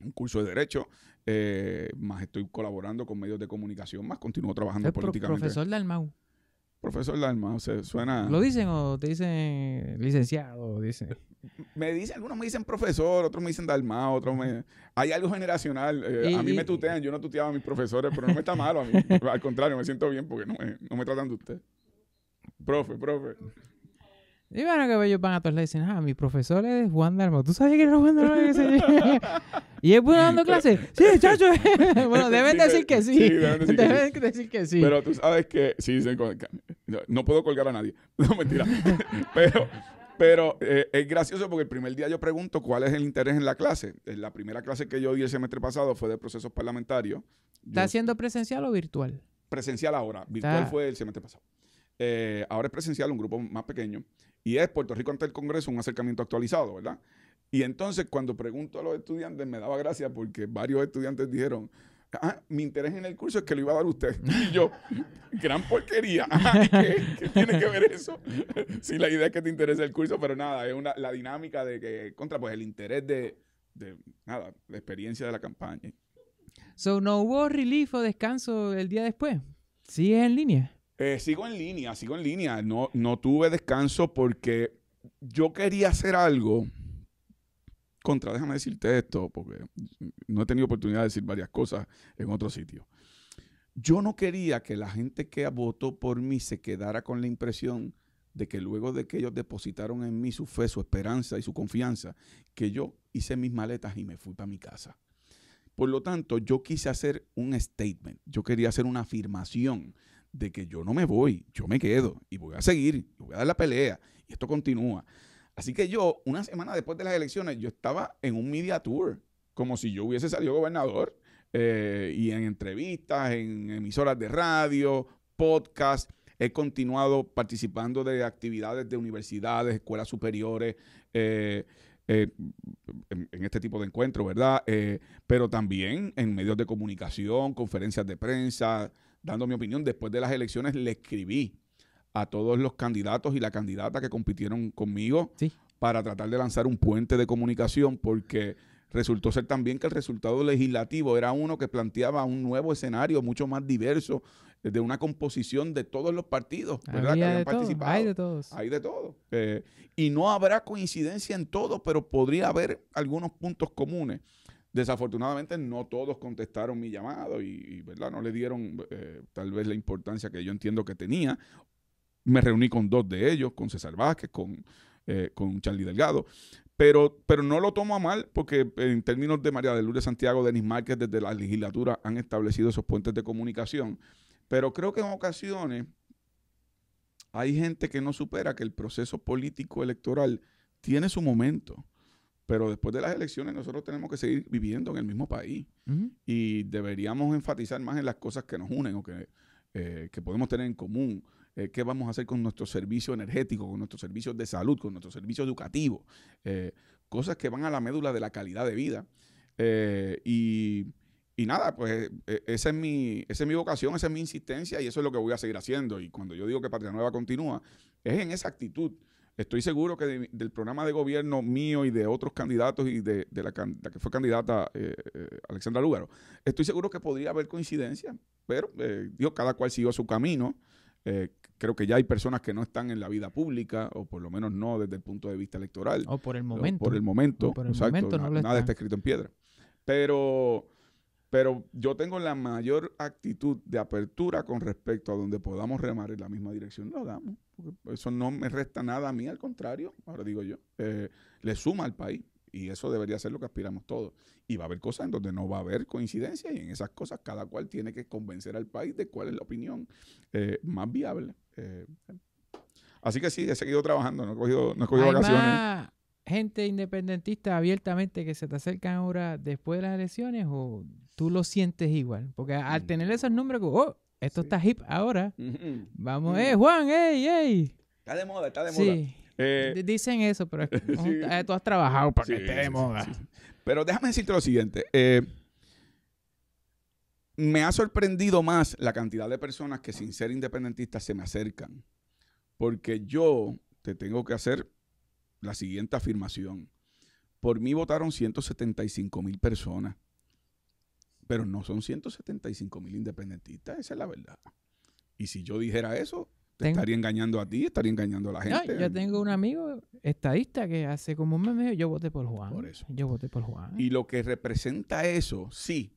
un curso de Derecho, eh, más estoy colaborando con medios de comunicación, más continúo trabajando políticamente. políticamente. Profesor Dalmau. Profesor Dalmau, se suena. ¿Lo dicen o te dicen licenciado? dice Me dicen, algunos me dicen profesor, otros me dicen Dalmau, otros me. Hay algo generacional. Eh, a mí me tutean, yo no tuteaba a mis profesores, pero no me está malo a mí. Al contrario, me siento bien porque no me tratan de usted. Profe, profe. Y bueno, que ellos van a todos lados y dicen, ah, mi profesor es Juan Dalmau. ¿Tú sabes que era Juan Dalmau? y él pudo dando clases. Sí, chacho. bueno, deben decir que sí. deben, decir, que... sí. Pero tú sabes que sí, dicen, no, puedo colgar a nadie. No, mentira. pero pero eh, es gracioso porque el primer día yo pregunto cuál es el interés en la clase. la primera clase que yo di el semestre pasado fue de procesos parlamentarios. ¿Está siendo presencial o virtual? Presencial ahora. Virtual fue el semestre pasado. Eh, ahora es presencial, un grupo más pequeño. Y es Puerto Rico ante el Congreso un acercamiento actualizado, ¿verdad? Y entonces cuando pregunto a los estudiantes me daba gracia porque varios estudiantes dijeron, ah, mi interés en el curso es que lo iba a dar usted. Y yo, gran porquería. ¿qué, tiene que ver eso? si la idea es que te interese el curso, pero nada, es una, la dinámica de que, contra, pues el interés de, de nada, la experiencia de la campaña. So, ¿no hubo relief o descanso el día después? ¿Sigues en línea? Eh, sigo en línea, sigo en línea. No, no tuve descanso porque yo quería hacer algo. Contra, déjame decirte esto, porque no he tenido oportunidad de decir varias cosas en otro sitio. Yo no quería que la gente que votó por mí se quedara con la impresión de que luego de que ellos depositaron en mí su fe, su esperanza y su confianza, que yo hice mis maletas y me fui para mi casa. Por lo tanto, yo quise hacer un statement, yo quería hacer una afirmación de que yo no me voy, yo me quedo y voy a seguir, voy a dar la pelea y esto continúa. Así que yo, una semana después de las elecciones, yo estaba en un media tour, como si yo hubiese salido gobernador, eh, y en entrevistas, en emisoras de radio, podcast. He continuado participando de actividades de universidades, escuelas superiores, eh, eh, en, en, este tipo de encuentros, ¿verdad? pero también en medios de comunicación, conferencias de prensa, dando mi opinión. Después de las elecciones le escribí a todos los candidatos y la candidata que compitieron conmigo para tratar de lanzar un puente de comunicación porque resultó ser también que el resultado legislativo era uno que planteaba un nuevo escenario mucho más diverso eh, de una composición de todos los partidos, ¿verdad? Hay de todos. Hay de todos. Eh, y no habrá coincidencia en todo, pero podría haber algunos puntos comunes. Desafortunadamente no todos contestaron mi llamado y, ¿verdad? no le dieron eh, tal vez la importancia que yo entiendo que tenía. Me reuní con dos de ellos, con César Vázquez, con, eh, con Charlie Delgado. Pero, pero no lo tomo a mal porque en términos de María de Lourdes Santiago, Denis Márquez, desde la legislatura han establecido esos puentes de comunicación. Pero creo que en ocasiones hay gente que no supera que el proceso político electoral tiene su momento. Pero después de las elecciones nosotros tenemos que seguir viviendo en el mismo país y deberíamos enfatizar más en las cosas que nos unen o que, eh, podemos tener en común. Eh, ¿Qué vamos a hacer con nuestro servicio energético, con nuestros servicios de salud, con nuestro servicio educativo? Eh, cosas que van a la médula de la calidad de vida. y, y nada, pues e, esa es, mi, esa es mi vocación, esa es mi insistencia y eso es lo que voy a seguir haciendo. Y cuando yo digo que Patria Nueva continúa, es en esa actitud Estoy seguro que del programa de gobierno mío y de otros candidatos y de, la, que fue candidata eh, eh Alexandra Lúgaro, estoy seguro que podría haber coincidencia, pero eh, Dios, cada cual siguió su camino. Eh, creo que ya hay personas que no están en la vida pública, o por lo menos no desde el punto de vista electoral. O por el momento. Por el momento. Por el momento nada está escrito en piedra. Pero, pero yo tengo la mayor actitud de apertura con respecto a donde podamos remar en la misma dirección. Lo damos eso no me resta nada a mí, al contrario, ahora digo yo, eh, le suma al país y eso debería ser lo que aspiramos todos. Y va a haber cosas en donde no va a haber coincidencia y en esas cosas cada cual tiene que convencer al país de cuál es la opinión eh, más viable. Eh. así que sí, he seguido trabajando, no he cogido, no he cogido Hay vacaciones. Más gente independentista abiertamente que se te acercan ahora después de las elecciones o tú lo sientes igual? Porque al mm. tener esos números, oh, esto está hip ahora. Vamos, eh, Juan, ey, ey. Está de moda, está de moda. Eh, dicen eso, pero eh, tú has trabajado para que esté de moda. Pero déjame decirte lo siguiente. Eh, me ha sorprendido más la cantidad de personas que sin ser independentistas se me acercan. Porque yo te tengo que hacer la siguiente afirmación. Por mí votaron 175 mil personas. Pero no son 175 mil independentistas, esa es la verdad. Y si yo dijera eso, te estaría engañando a ti, estaría engañando a la gente. yo tengo un amigo estadista que hace como un mes me yo voté por Juan. Por eso. Yo voté por Juan. Y lo que representa eso, sí,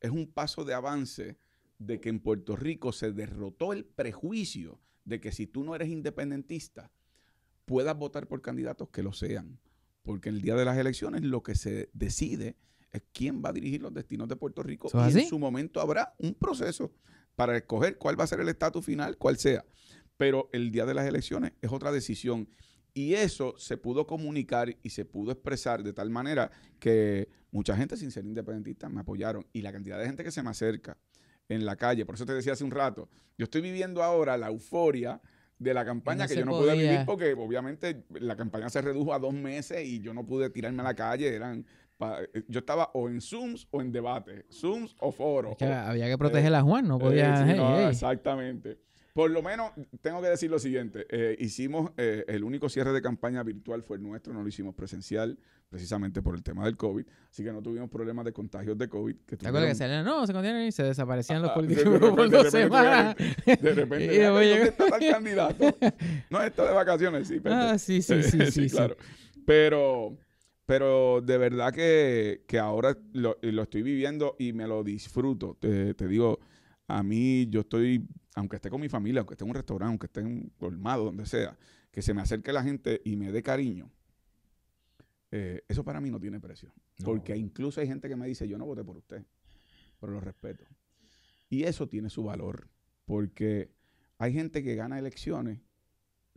es un paso de avance de que en Puerto Rico se derrotó el prejuicio de que si tú no eres independentista, puedas votar por candidatos que lo sean. Porque el día de las elecciones lo que se decide es quién va a dirigir los destinos de Puerto Rico. Y en su momento habrá un proceso para escoger cuál va a ser el estatus final, cuál sea. Pero el día de las elecciones es otra decisión. Y eso se pudo comunicar y se pudo expresar de tal manera que mucha gente, sin ser independentista, me apoyaron. Y la cantidad de gente que se me acerca en la calle, por eso te decía hace un rato, yo estoy viviendo ahora la euforia de la campaña que yo no pude vivir porque obviamente la campaña se redujo a dos meses y yo no pude tirarme a la calle, eran eh, yo estaba o en Zooms o en debate, Zooms o foros. había que proteger eh, a Juan, no eh, podía. Exactamente. Por lo menos tengo que decir lo siguiente: hicimos el único cierre de campaña virtual fue el nuestro, no lo hicimos presencial, precisamente por el tema del COVID. Así que no tuvimos problemas de contagios de COVID. ¿Te acuerdas que No, se contienen y se desaparecían los políticos de por De repente, candidato? No, esto de vacaciones, sí. Ah, sí, sí, sí, sí, claro. Pero pero de verdad que, ahora lo, estoy viviendo y me lo disfruto. Te, digo, a mí yo estoy, aunque esté con mi familia, aunque esté en un restaurante, aunque esté en un colmado, donde sea, que se me acerque la gente y me dé cariño. Eh, eso para mí no tiene precio. Porque incluso hay gente que me dice, yo no voté por usted, pero lo respeto. Y eso tiene su valor, porque hay gente que gana elecciones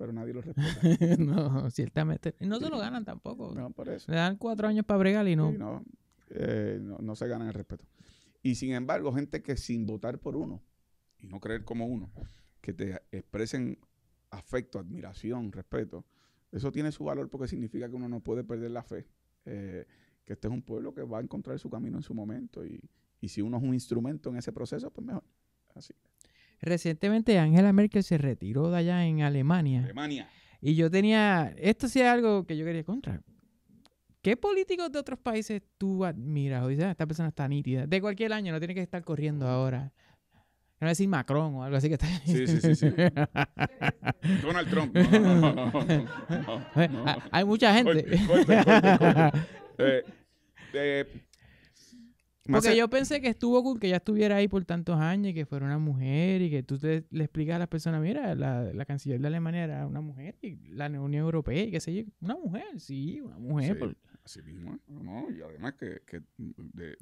pero nadie lo respeta. no, ciertamente. Y no te se lo ganan tampoco. No, por eso. Le dan cuatro años para bregar y no. Eh, no, no, se ganan el respeto. Y sin embargo, gente que sin votar por uno y no creer como uno, que te expresen afecto, admiración, respeto, eso tiene su valor porque significa que uno no puede perder la fe. Eh, que este es un pueblo que va a encontrar su camino en su momento y, y si uno es un instrumento en ese proceso, pues mejor. Así Recientemente Angela Merkel se retiró de allá en Alemania. Alemania. Y yo tenía, esto sí es algo que yo quería contra. ¿Qué políticos de otros países tú admiras? O sea, ah, esta persona está nítida. De cualquier año, no tiene que estar corriendo mm. ahora. No decir Macron o algo así que está. Sí, sí, sí. sí. Donald Trump. Hay mucha gente. Eh, porque yo pensé que estuvo cool que ya estuviera ahí por tantos años y que fuera una mujer y que tú te, le explicas a las personas, mira, la, la, canciller de Alemania era una mujer y la Unión Europea y qué sé yo, una mujer, sí, una mujer. Sí, Así mismo, ¿no? Y además que, de,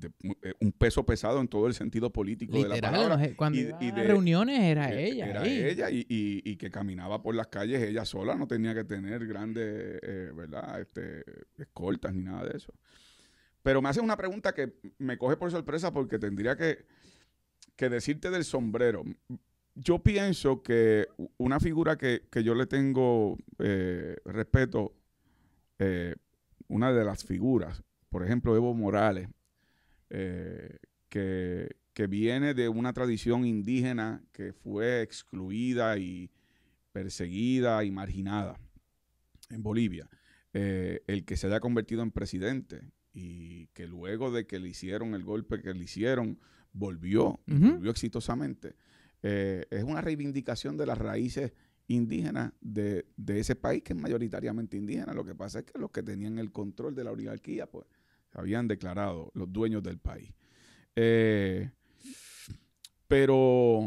eh, un peso pesado en todo el sentido político de la palabra. Eh, cuando y, iba reuniones era ella. Era ella y, que caminaba por las calles ella sola, no tenía que tener grandes, eh, ¿verdad? Este, escoltas ni nada de eso. Pero me haces una pregunta que me coge por sorpresa porque tendría que, decirte del sombrero. Yo pienso que una figura que, yo le tengo eh, respeto, eh, una de las figuras, por ejemplo, Evo Morales, eh, que, que, viene de una tradición indígena que fue excluida y perseguida y marginada en Bolivia, el que se haya convertido en presidente, y que luego de que le hicieron el golpe que le hicieron, volvió, volvió exitosamente. Eh, es una reivindicación de las raíces indígenas de, ese país que es mayoritariamente indígena. Lo que pasa es que los que tenían el control de la oligarquía, pues, habían declarado los dueños del país. Eh, pero,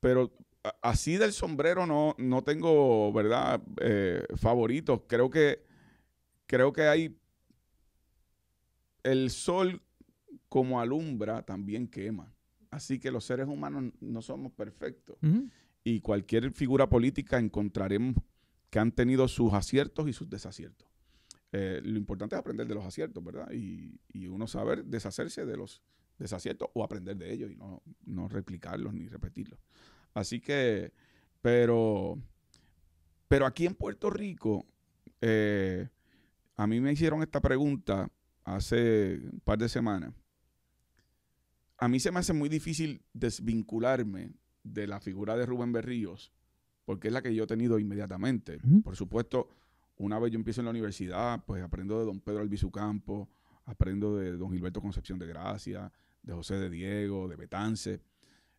pero así del sombrero no, no tengo, ¿verdad?, eh, favoritos. Creo que, creo que hay el sol como alumbra también quema. Así que los seres humanos no somos perfectos. Y cualquier figura política encontraremos que han tenido sus aciertos y sus desaciertos. Eh, lo importante es aprender de los aciertos, ¿verdad? Y, uno saber deshacerse de los desaciertos o aprender de ellos y no, replicarlos ni repetirlos. Así que, pero, pero aquí en Puerto Rico, eh, a mí me hicieron esta pregunta hace un par de semanas, a mí se me hace muy difícil desvincularme de la figura de Rubén Berríos, porque es la que yo he tenido inmediatamente. Por supuesto, una vez yo empiezo en la universidad, pues aprendo de don Pedro Albizucampo, aprendo de don Gilberto Concepción de Gracia, de José de Diego, de Betance.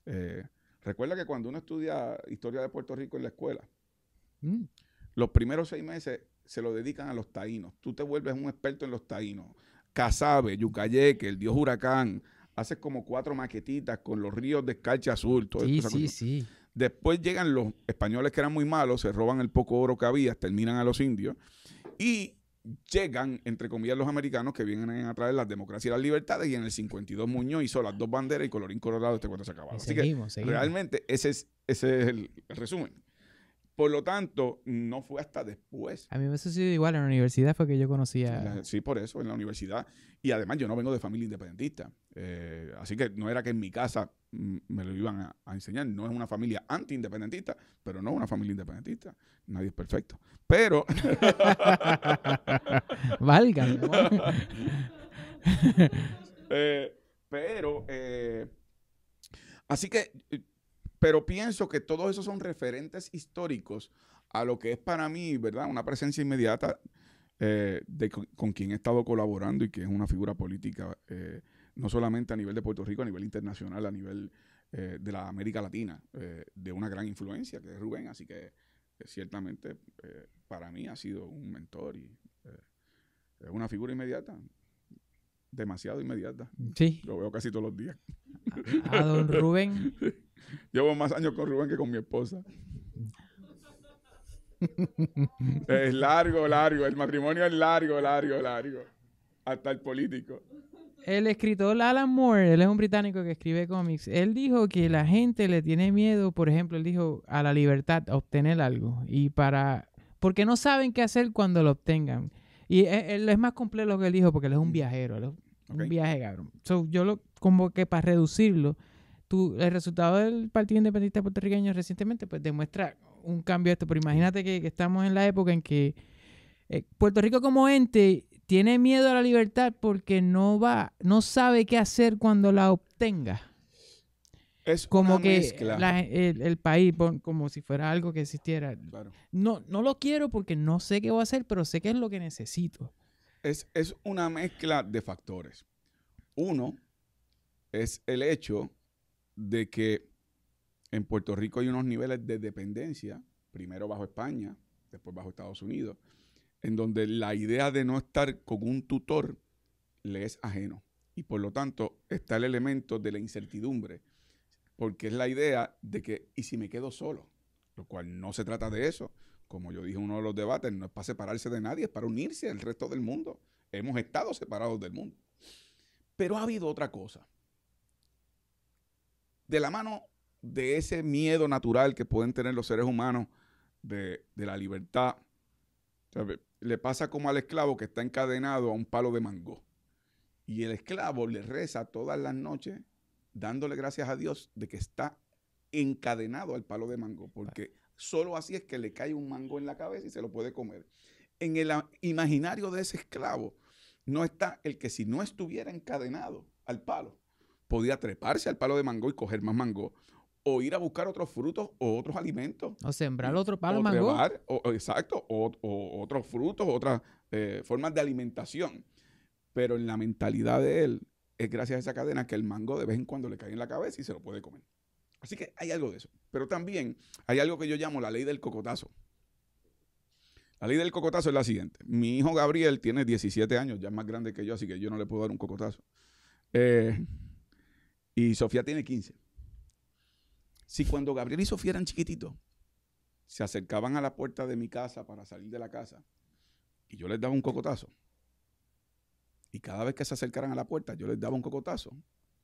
Eh, recuerda que cuando uno estudia historia de Puerto Rico en la escuela, mm. los primeros seis meses se lo dedican a los taínos. Tú te vuelves un experto en los taínos. Casabe, Yucayeque, el dios huracán, hace como cuatro maquetitas con los ríos de escarcha azul. Todo sí, sí, sí. Después llegan los españoles que eran muy malos, se roban el poco oro que había, terminan a los indios y llegan, entre comillas, los americanos que vienen a traer las democracias y las libertades y en el 52 Muñoz hizo las dos banderas y colorín colorado este cuento se acababa. Así que realmente ese es, ese es el resumen. Por lo tanto, no fue hasta después. A mí me sucedió igual, en la universidad fue que yo conocía... Sí, por eso, en la universidad. Y además yo no vengo de familia independentista. Eh, así que no era que en mi casa mm, me lo iban a, enseñar. No es una familia anti-independentista, pero no una familia independentista. Nadie es perfecto. Pero... Valga. Eh, pero... Eh, así que pero pienso que todos esos son referentes históricos a lo que es para mí, ¿verdad? Una presencia inmediata eh, con, quien he estado colaborando y que es una figura política, eh, no solamente a nivel de Puerto Rico, a nivel internacional, a nivel eh, de la América Latina, de una gran influencia, que es Rubén. Así que ciertamente para mí ha sido un mentor y es una figura inmediata demasiado inmediata. Sí. Lo veo casi todos los días. a don Rubén Llevo más años con Rubén que con mi esposa. es largo, largo. El matrimonio es largo, largo, largo. Hasta el político. El escritor Alan Moore, él es un británico que escribe cómics, él dijo que la gente le tiene miedo, por ejemplo, él dijo a la libertad, a obtener algo. Y para... Porque no saben qué hacer cuando lo obtengan. Y e, él, es más complejo lo que él dijo porque él es un mm. viajero, un viaje cabrón. yo lo, como que para reducirlo, el resultado del Partido Independiente Puertorriqueño recientemente pues demuestra un cambio esto. Pero imagínate que, estamos en la época en que eh, Puerto Rico como ente tiene miedo a la libertad porque no va, no sabe qué hacer cuando la obtenga. Es como que el, país, como si fuera algo que existiera. No, no lo quiero porque no sé qué voy a hacer, pero sé qué es lo que necesito. Es, es una mezcla de factores. Uno es el hecho de que en Puerto Rico hay unos niveles de dependencia, primero bajo España, después bajo Estados Unidos, en donde la idea de no estar con un tutor le es ajeno. Y por lo tanto está el elemento de la incertidumbre, porque es la idea de que, ¿y si me quedo solo? Lo cual no se trata de eso. Como yo dije en uno de los debates, no es para separarse de nadie, es para unirse al resto del mundo. Hemos estado separados del mundo. Pero ha habido otra cosa de la mano de ese miedo natural que pueden tener los seres humanos de, la libertad, le pasa como al esclavo que está encadenado a un palo de mango. Y el esclavo le reza todas las noches dándole gracias a Dios de que está encadenado al palo de mango, porque solo así es que le cae un mango en la cabeza y se lo puede comer. En el imaginario de ese esclavo no está el que si no estuviera encadenado al palo, podía treparse al palo de mango y coger más mango, o ir a buscar otros frutos o otros alimentos. O sembrar otro palo de mango. o, o, exacto, o, otros frutos, otras eh, formas de alimentación. Pero en la mentalidad de él, es gracias a esa cadena que el mango de vez en cuando le cae en la cabeza y se lo puede comer. Así que hay algo de eso. Pero también hay algo que yo llamo la ley del cocotazo. La ley del cocotazo es la siguiente. Mi hijo Gabriel tiene 17 años, ya es más grande que yo, así que yo no le puedo dar un cocotazo. Eh, y Sofía tiene 15. Si cuando Gabriel y Sofía eran chiquititos, se acercaban a la puerta de mi casa para salir de la casa y yo les daba un cocotazo. Y cada vez que se acercaran a la puerta, yo les daba un cocotazo.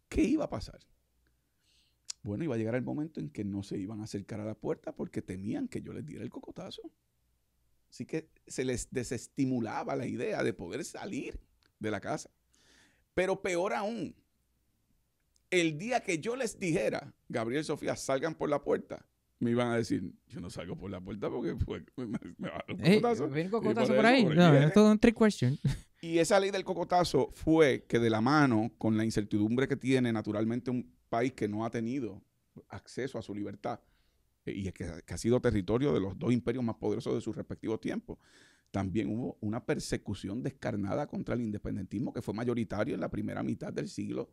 ¿Qué iba a pasar? Bueno, iba a llegar el momento en que no se iban a acercar a la puerta porque temían que yo les diera el cocotazo. Así que se les desestimulaba la idea de poder salir de la casa. Pero peor aún, el día que yo les dijera, Gabriel Sofía, salgan por la puerta, me iban a decir, yo no salgo por la puerta porque fue. Pues, me, a dar un eh, cocotazo. cocotazo por, ahí. no, es todo un trick question. Y esa ley del cocotazo fue que de la mano con la incertidumbre que tiene naturalmente un país que no ha tenido acceso a su libertad eh, y que, que ha sido territorio de los dos imperios más poderosos de sus respectivos tiempos, también hubo una persecución descarnada contra el independentismo que fue mayoritario en la primera mitad del siglo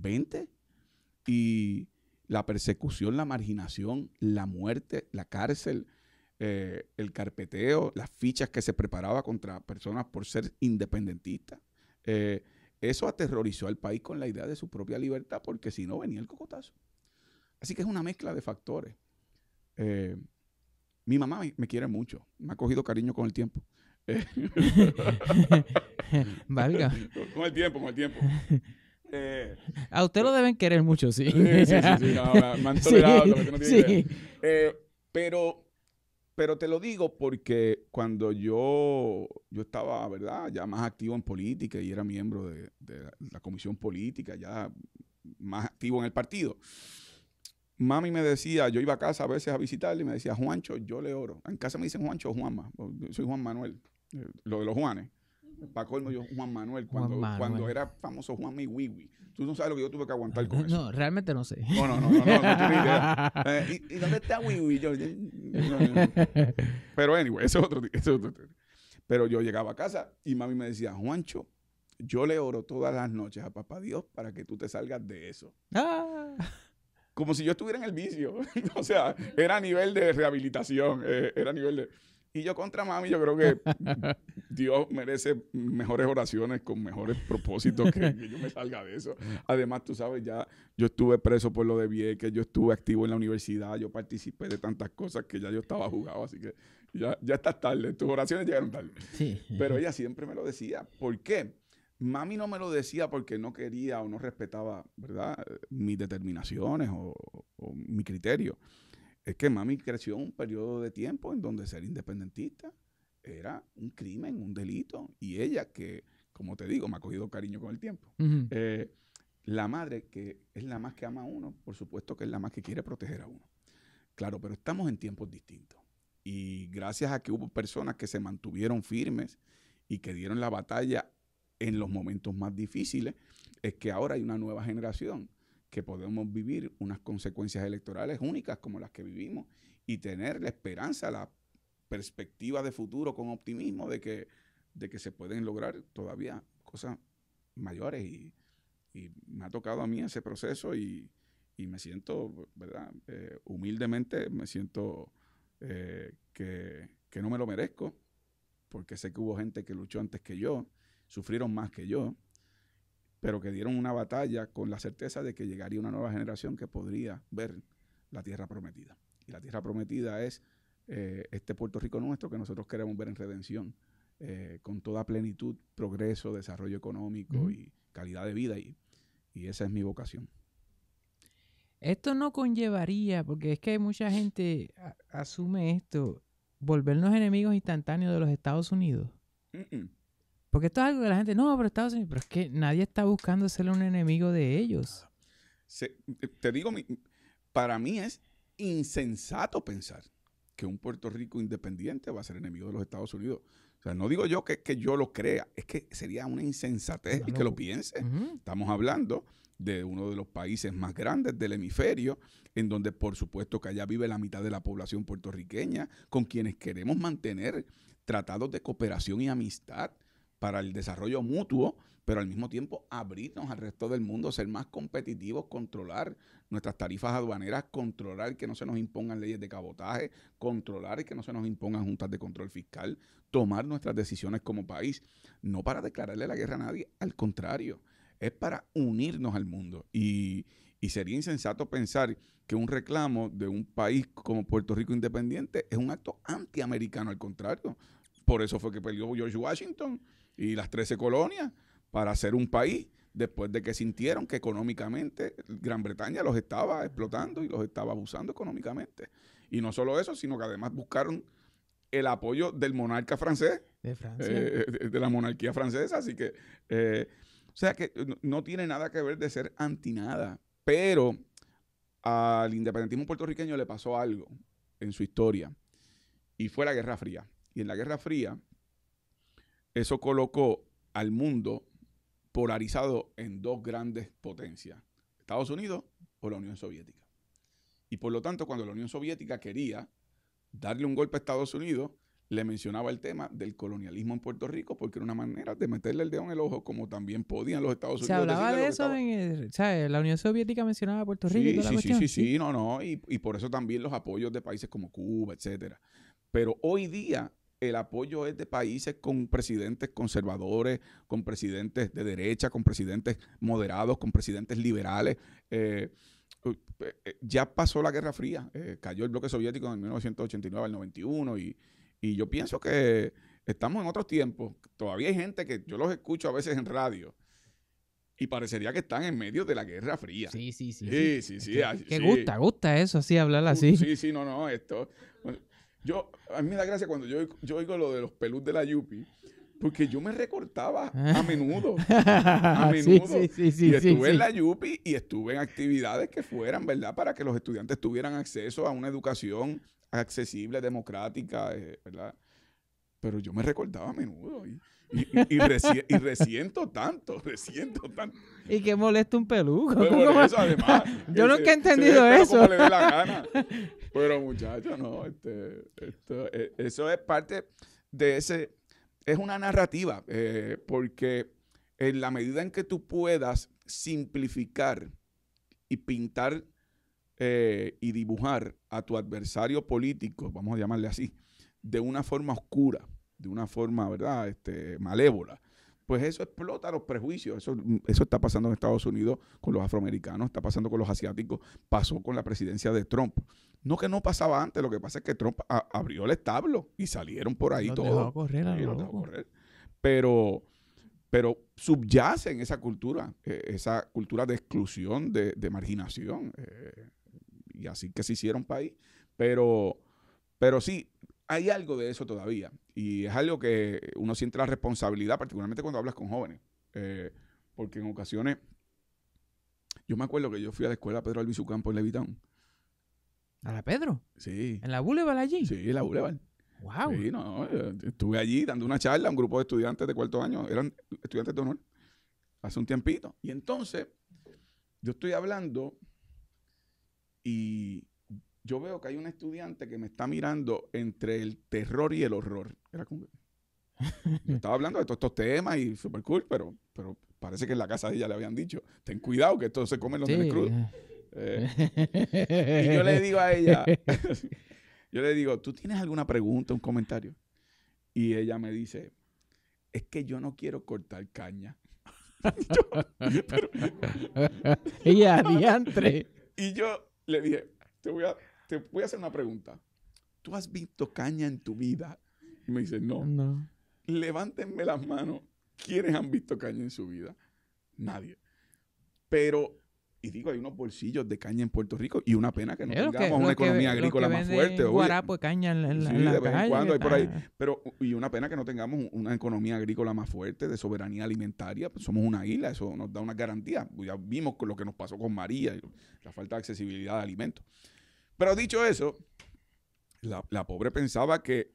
XX y la persecución, la marginación, la muerte, la cárcel, eh, el carpeteo, las fichas que se preparaba contra personas por ser independentistas. Eh, eso aterrorizó al país con la idea de su propia libertad, porque si no venía el cocotazo. Así que es una mezcla de factores. Eh, mi mamá me, quiere mucho, me ha cogido cariño con el tiempo. Valga. con el tiempo, con el tiempo a usted lo deben querer mucho, sí. Sí, sí, sí. han tolerado eh, pero, pero te lo digo porque cuando yo, yo estaba, ¿verdad? Ya más activo en política y era miembro de, la, comisión política, ya más activo en el partido. Mami me decía, yo iba a casa a veces a visitarle y me decía, Juancho, yo le oro. En casa me dicen Juancho o Juanma. Soy Juan Manuel, eh, lo de los Juanes. Para colmo yo, Juan Manuel, cuando, cuando era famoso Juan Wiwi. Tú no sabes lo que yo tuve que aguantar con eso. No, realmente no sé. No, no, no, no, no, eh, ¿y, dónde está Wiwi? Yo, Pero anyway, ese es otro, tema. Pero yo llegaba a casa y mami me decía, Juancho, yo le oro todas las noches a papá Dios para que tú te salgas de eso. Ah. Como si yo estuviera en el vicio. o sea, era a nivel de rehabilitación, eh, era a nivel de... Y yo contra mami, yo creo que Dios merece mejores oraciones con mejores propósitos que, yo me salga de eso. Además, tú sabes, ya yo estuve preso por lo de Vieques, yo estuve activo en la universidad, yo participé de tantas cosas que ya yo estaba jugado, así que ya, ya estás tarde, tus oraciones llegaron tarde. Pero ella siempre me lo decía. ¿Por qué? Mami no me lo decía porque no quería o no respetaba, ¿verdad? Mis determinaciones o, o mi criterio es que mami creció un periodo de tiempo en donde ser independentista era un crimen, un delito. Y ella, que, como te digo, me ha cogido cariño con el tiempo. Eh, la madre, que es la más que ama a uno, por supuesto que es la más que quiere proteger a uno. Claro, pero estamos en tiempos distintos. Y gracias a que hubo personas que se mantuvieron firmes y que dieron la batalla en los momentos más difíciles, es que ahora hay una nueva generación que podemos vivir unas consecuencias electorales únicas como las que vivimos y tener la esperanza, la perspectiva de futuro con optimismo de que, de que se pueden lograr todavía cosas mayores. Y, me ha tocado a mí ese proceso y, me siento, ¿verdad? Eh, humildemente me siento eh, que, que no me lo merezco porque sé que hubo gente que luchó antes que yo, sufrieron más que yo pero que dieron una batalla con la certeza de que llegaría una nueva generación que podría ver la tierra prometida. Y la tierra prometida es eh, este Puerto Rico nuestro que nosotros queremos ver en redención, eh, con toda plenitud, progreso, desarrollo económico y calidad de vida. Y, y esa es mi vocación. Esto no conllevaría, porque es que mucha gente asume esto, volvernos enemigos instantáneos de los Estados Unidos. Porque esto es algo que la gente, no, pero Estados Unidos, pero es que nadie está buscando ser un enemigo de ellos. Eh, te digo, para mí es insensato pensar que un Puerto Rico independiente va a ser enemigo de los Estados Unidos. O sea, no digo yo que, que yo lo crea, es que sería una insensatez y que lo piense. Estamos hablando de uno de los países más grandes del hemisferio, en donde por supuesto que allá vive la mitad de la población puertorriqueña, con quienes queremos mantener tratados de cooperación y amistad para el desarrollo mutuo, pero al mismo tiempo abrirnos al resto del mundo, ser más competitivos, controlar nuestras tarifas aduaneras, controlar que no se nos impongan leyes de cabotaje, controlar que no se nos impongan juntas de control fiscal, tomar nuestras decisiones como país, no para declararle la guerra a nadie, al contrario, es para unirnos al mundo. Y, sería insensato pensar que un reclamo de un país como Puerto Rico independiente es un acto antiamericano, al contrario. Por eso fue que peleó George Washington y las 13 colonias para ser un país después de que sintieron que económicamente Gran Bretaña los estaba explotando y los estaba abusando económicamente. Y no solo eso, sino que además buscaron el apoyo del monarca francés, de, Francia. Eh, eh, la monarquía francesa, así que, eh, o sea que no tiene nada que ver de ser anti nada, pero al independentismo puertorriqueño le pasó algo en su historia y fue la Guerra Fría. Y en la Guerra Fría eso colocó al mundo polarizado en dos grandes potencias, Estados Unidos o la Unión Soviética. Y por lo tanto, cuando la Unión Soviética quería darle un golpe a Estados Unidos, le mencionaba el tema del colonialismo en Puerto Rico porque era una manera de meterle el dedo en el ojo como también podían los Estados Unidos. Se hablaba de eso en la Unión Soviética mencionaba a Puerto Rico. Sí, y sí, sí, sí, sí, no, no, y, y por eso también los apoyos de países como Cuba, etcétera. Pero hoy día el apoyo es de países con presidentes conservadores, con presidentes de derecha, con presidentes moderados, con presidentes liberales. Eh, eh, eh, ya pasó la Guerra Fría, cayó el bloque soviético en 1989 al 91 y, yo pienso que estamos en otros tiempos. Todavía hay gente que yo los escucho a veces en radio y parecería que están en medio de la Guerra Fría. Sí, sí, sí. Sí, sí, sí. que, ah, gusta, gusta eso, así hablar uh, así. sí, sí, no, no, esto a mí me da gracia cuando yo, yo oigo lo de los pelus de la Yupi, porque yo me recortaba a menudo. A menudo. y estuve en la Yupi y estuve en actividades que fueran, ¿verdad? Para que los estudiantes tuvieran acceso a una educación accesible, democrática, eh, ¿verdad? Pero yo me recortaba a menudo. Y, y, y, resiento tanto, resiento tanto. Y que molesta un peluco. Pues Yo nunca he entendido eso. Pero muchachos, no, este, e, eso es parte de ese, es una narrativa, eh, porque en la medida en que tú puedas simplificar y pintar eh, y dibujar a tu adversario político, vamos a llamarle así, de una forma oscura, de una forma, ¿verdad?, este, malévola. Pues eso explota los prejuicios. Eso, eso está pasando en Estados Unidos con los afroamericanos, está pasando con los asiáticos, pasó con la presidencia de Trump. No que no pasaba antes, lo que pasa es que Trump abrió el establo y salieron por ahí todos. Pero, pero subyace en esa cultura, eh, esa cultura de exclusión, de, marginación. Eh, y así que se hicieron país. Pero, pero sí, hay algo de eso todavía y es algo que uno siente la responsabilidad, particularmente cuando hablas con jóvenes, eh, porque en ocasiones, yo me acuerdo que yo fui a la escuela Pedro Albizu Campos en Levitán. ¿A la Pedro? Sí. ¿En la Boulevard allí? Sí, en la Boulevard. Wow. estuve allí dando una charla a un grupo de estudiantes de cuarto año, eran estudiantes de honor, hace un tiempito. Y entonces, yo estoy hablando y yo veo que hay un estudiante que me está mirando entre el terror y el horror. Era estaba hablando de todos estos temas y super cool, pero, pero parece que en la casa de ella le habían dicho, ten cuidado que esto se come los sí. nenes crudos. Eh, y yo le digo a ella, yo le digo, ¿tú tienes alguna pregunta, un comentario? Y ella me dice, es que yo no quiero cortar caña. y Y yo le dije, te voy a te voy a hacer una pregunta. ¿Tú has visto caña en tu vida? Y me dice, no. No. Levántenme las manos. ¿Quiénes han visto caña en su vida? Nadie. Pero y digo, hay unos bolsillos de caña en Puerto Rico y una pena que no eh, tengamos una economía agrícola más fuerte. de caña en, Pero, y una pena que no tengamos una economía agrícola más fuerte, de soberanía alimentaria. Pues somos una isla, eso nos da una garantía. Ya vimos lo que nos pasó con María, la falta de accesibilidad de alimentos. Pero dicho eso, la, pobre pensaba que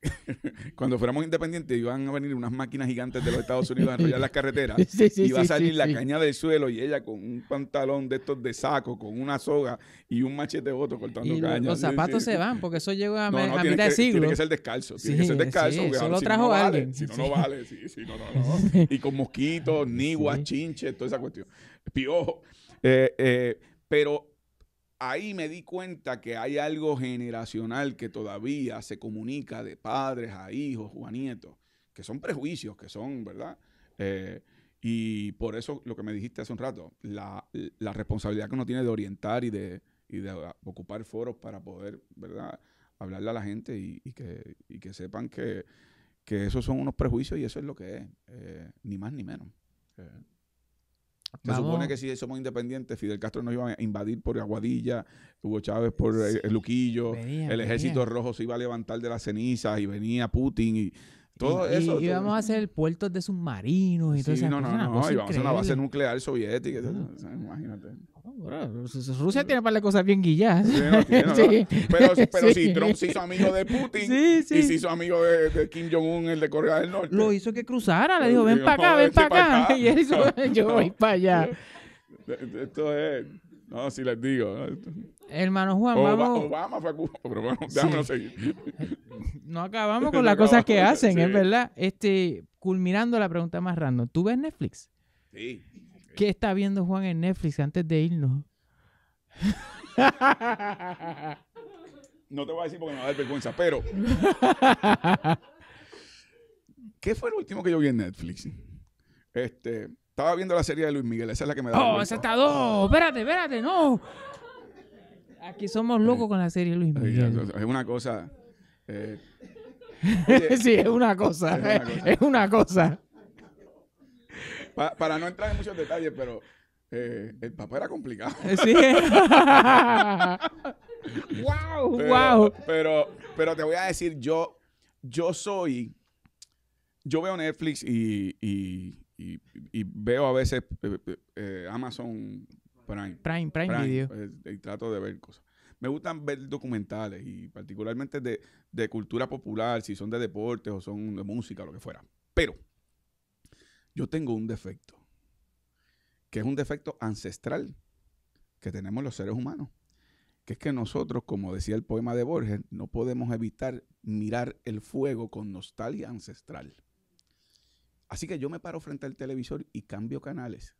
cuando fuéramos independientes iban a venir unas máquinas gigantes de los Estados Unidos a enrollar las carreteras. y iba a salir la caña del suelo y ella con un pantalón de estos de saco, con una soga y un machete voto cortando y caña. Los zapatos se van porque eso llega a, mitad de siglo. Tiene que ser descalzo. Tiene que ser descalzo. lo si trajo no alguien. Vale, si no, no vale. No, no, y con mosquitos, niguas, chinches, toda esa cuestión. Piojo. Eh, eh, pero ahí me di cuenta que hay algo generacional que todavía se comunica de padres a hijos o a nietos, que son prejuicios, que son, ¿verdad? Eh, y por eso lo que me dijiste hace un rato, la, responsabilidad que uno tiene de orientar y de, ocupar foros para poder, ¿verdad? Hablarle a la gente y, que, sepan que, esos son unos prejuicios y eso es lo que es, eh, ni más ni menos. Eh, se supone que si somos independientes, Fidel Castro nos iba a invadir por Aguadilla, Hugo Chávez por eh, el Luquillo, el ejército rojo se iba a levantar de las cenizas y venía Putin y todo eso. Y íbamos a hacer puertos de submarinos y todo eso. No, no, no, no, íbamos a hacer una base nuclear soviética, eso, ah. imagínate. Pues, Rusia tiene para las cosas bien guilladas. Sí, pero, si Trump se hizo amigo de Putin y se hizo amigo de, Kim Jong-un, el de Corea del Norte. Lo hizo que cruzara, le dijo, ven para acá, ven para acá. Y él hizo, yo voy para allá. Esto es... No, si les digo. Hermano Juan, vamos. Obama fue a pero bueno, déjame seguir. No acabamos con las cosas que hacen, es verdad. Este, culminando la pregunta más random, ¿tú ves Netflix? Sí. ¿Qué está viendo Juan en Netflix antes de irnos? no te voy a decir porque me va a dar vergüenza, pero. ¿Qué fue lo último que yo vi en Netflix? Este, estaba viendo la serie de Luis Miguel, esa es la que me da. ¡Oh, esa está dos! espérate! ¡No! Aquí somos eh, locos con la serie de Luis eh, Miguel. Es una cosa. Eh, sí, Es una cosa. Es una cosa para no entrar en muchos detalles, pero eh, el papá era complicado. Eh, sí. wow, pero, Pero, te voy a decir, yo, yo soy, yo veo Netflix y, veo a veces eh, Amazon Prime. Prime, Prime, Video. y trato de ver cosas. Me gustan ver documentales y particularmente de, de cultura popular, si son de deportes o son de música, lo que fuera. Pero yo tengo un defecto, que es un defecto ancestral que tenemos los seres humanos, que es que nosotros, como decía el poema de Borges, no podemos evitar mirar el fuego con nostalgia ancestral. Así que yo me paro frente al televisor y cambio canales,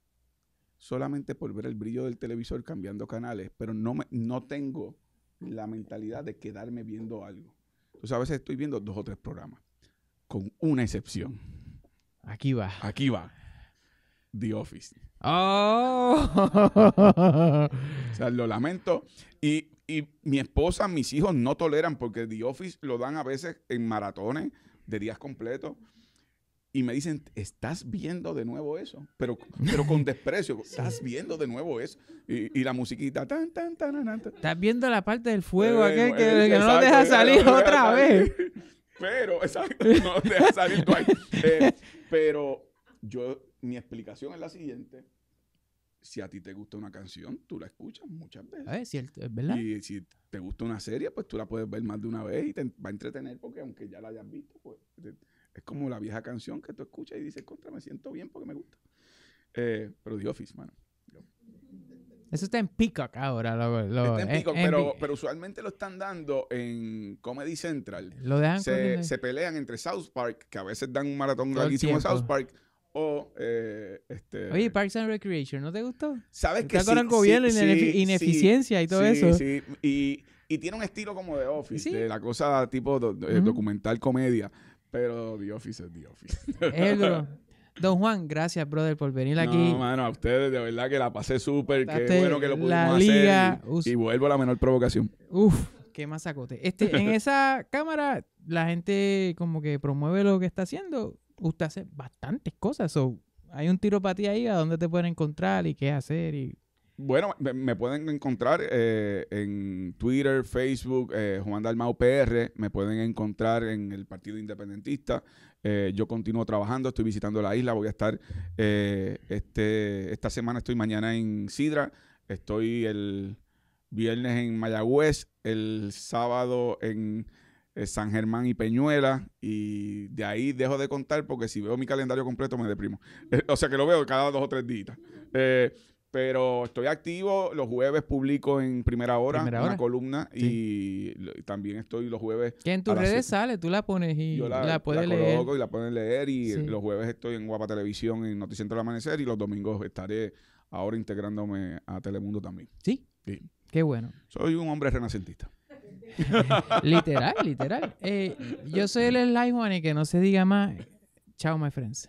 solamente por ver el brillo del televisor cambiando canales, pero no, me, no tengo la mentalidad de quedarme viendo algo. Entonces a veces estoy viendo dos o tres programas, con una excepción Aquí va. Aquí va. The Office. Oh. o sea, lo lamento. Y, mi esposa, mis hijos no toleran porque The Office lo dan a veces en maratones de días completos. Y me dicen, ¿estás viendo de nuevo eso? Pero, pero con desprecio, ¿estás viendo de nuevo eso? Y, la musiquita, tan, tan, tan, tan, ¿Estás viendo la parte del fuego eh, aquí eh, que, no deja eh, salir otra vez? Pero, exacto, no salir tú eh, pero yo, mi explicación es la siguiente. Si a ti te gusta una canción, tú la escuchas muchas veces. es es verdad. Y si te gusta una serie, pues tú la puedes ver más de una vez y te va a entretener porque aunque ya la hayas visto, pues eh, es como la vieja canción que tú escuchas y dices, contra, me siento bien porque me gusta. Eh, pero dios Office, eso está en Peacock ahora. Lo, está en Peacock, pero, usualmente lo están dando en Comedy Central. Lo dejan se, se pelean entre South Park, que a veces dan un maratón larguísimo en South Park, o eh, este... Oye, Parks and Recreation, ¿no te gustó? ¿Sabes que Está con el gobierno y sí, ineficiencia y todo eso. Sí, y, y tiene un estilo como de Office, de la cosa tipo eh, documental comedia, pero The Office es The Office. Es duro. Don Juan, gracias, brother, por venir aquí. No, mano, a ustedes, de verdad que la pasé súper. Qué bueno que lo pudimos hacer. Y, vuelvo a la menor provocación. Uf, qué masacote. Este, en esa cámara, la gente como que promueve lo que está haciendo. Usted hace bastantes cosas. o hay un tiro para ti ahí, a dónde te pueden encontrar y qué hacer y... Bueno, me pueden encontrar eh, en Twitter, Facebook, eh, Juan Dalmao PR, me pueden encontrar en el Partido Independentista, eh, yo continúo trabajando, estoy visitando la isla, voy a estar eh, este, esta semana, estoy mañana en Sidra, estoy el viernes en Mayagüez, el sábado en eh, San Germán y Peñuela, y de ahí dejo de contar porque si veo mi calendario completo me deprimo. o sea que lo veo cada dos o tres días. Eh, pero estoy activo, los jueves publico en primera hora, una columna y también estoy los jueves. Que en tus redes sale, tú la pones y la, la puedes la leer. y la a leer y los jueves estoy en Guapa Televisión en Noticiento del Amanecer y los domingos estaré ahora integrándome a Telemundo también. Sí. Qué bueno. Soy un hombre renacentista. literal, literal. Eh, yo soy el Light Juan y que no se diga más. Chao, my friends.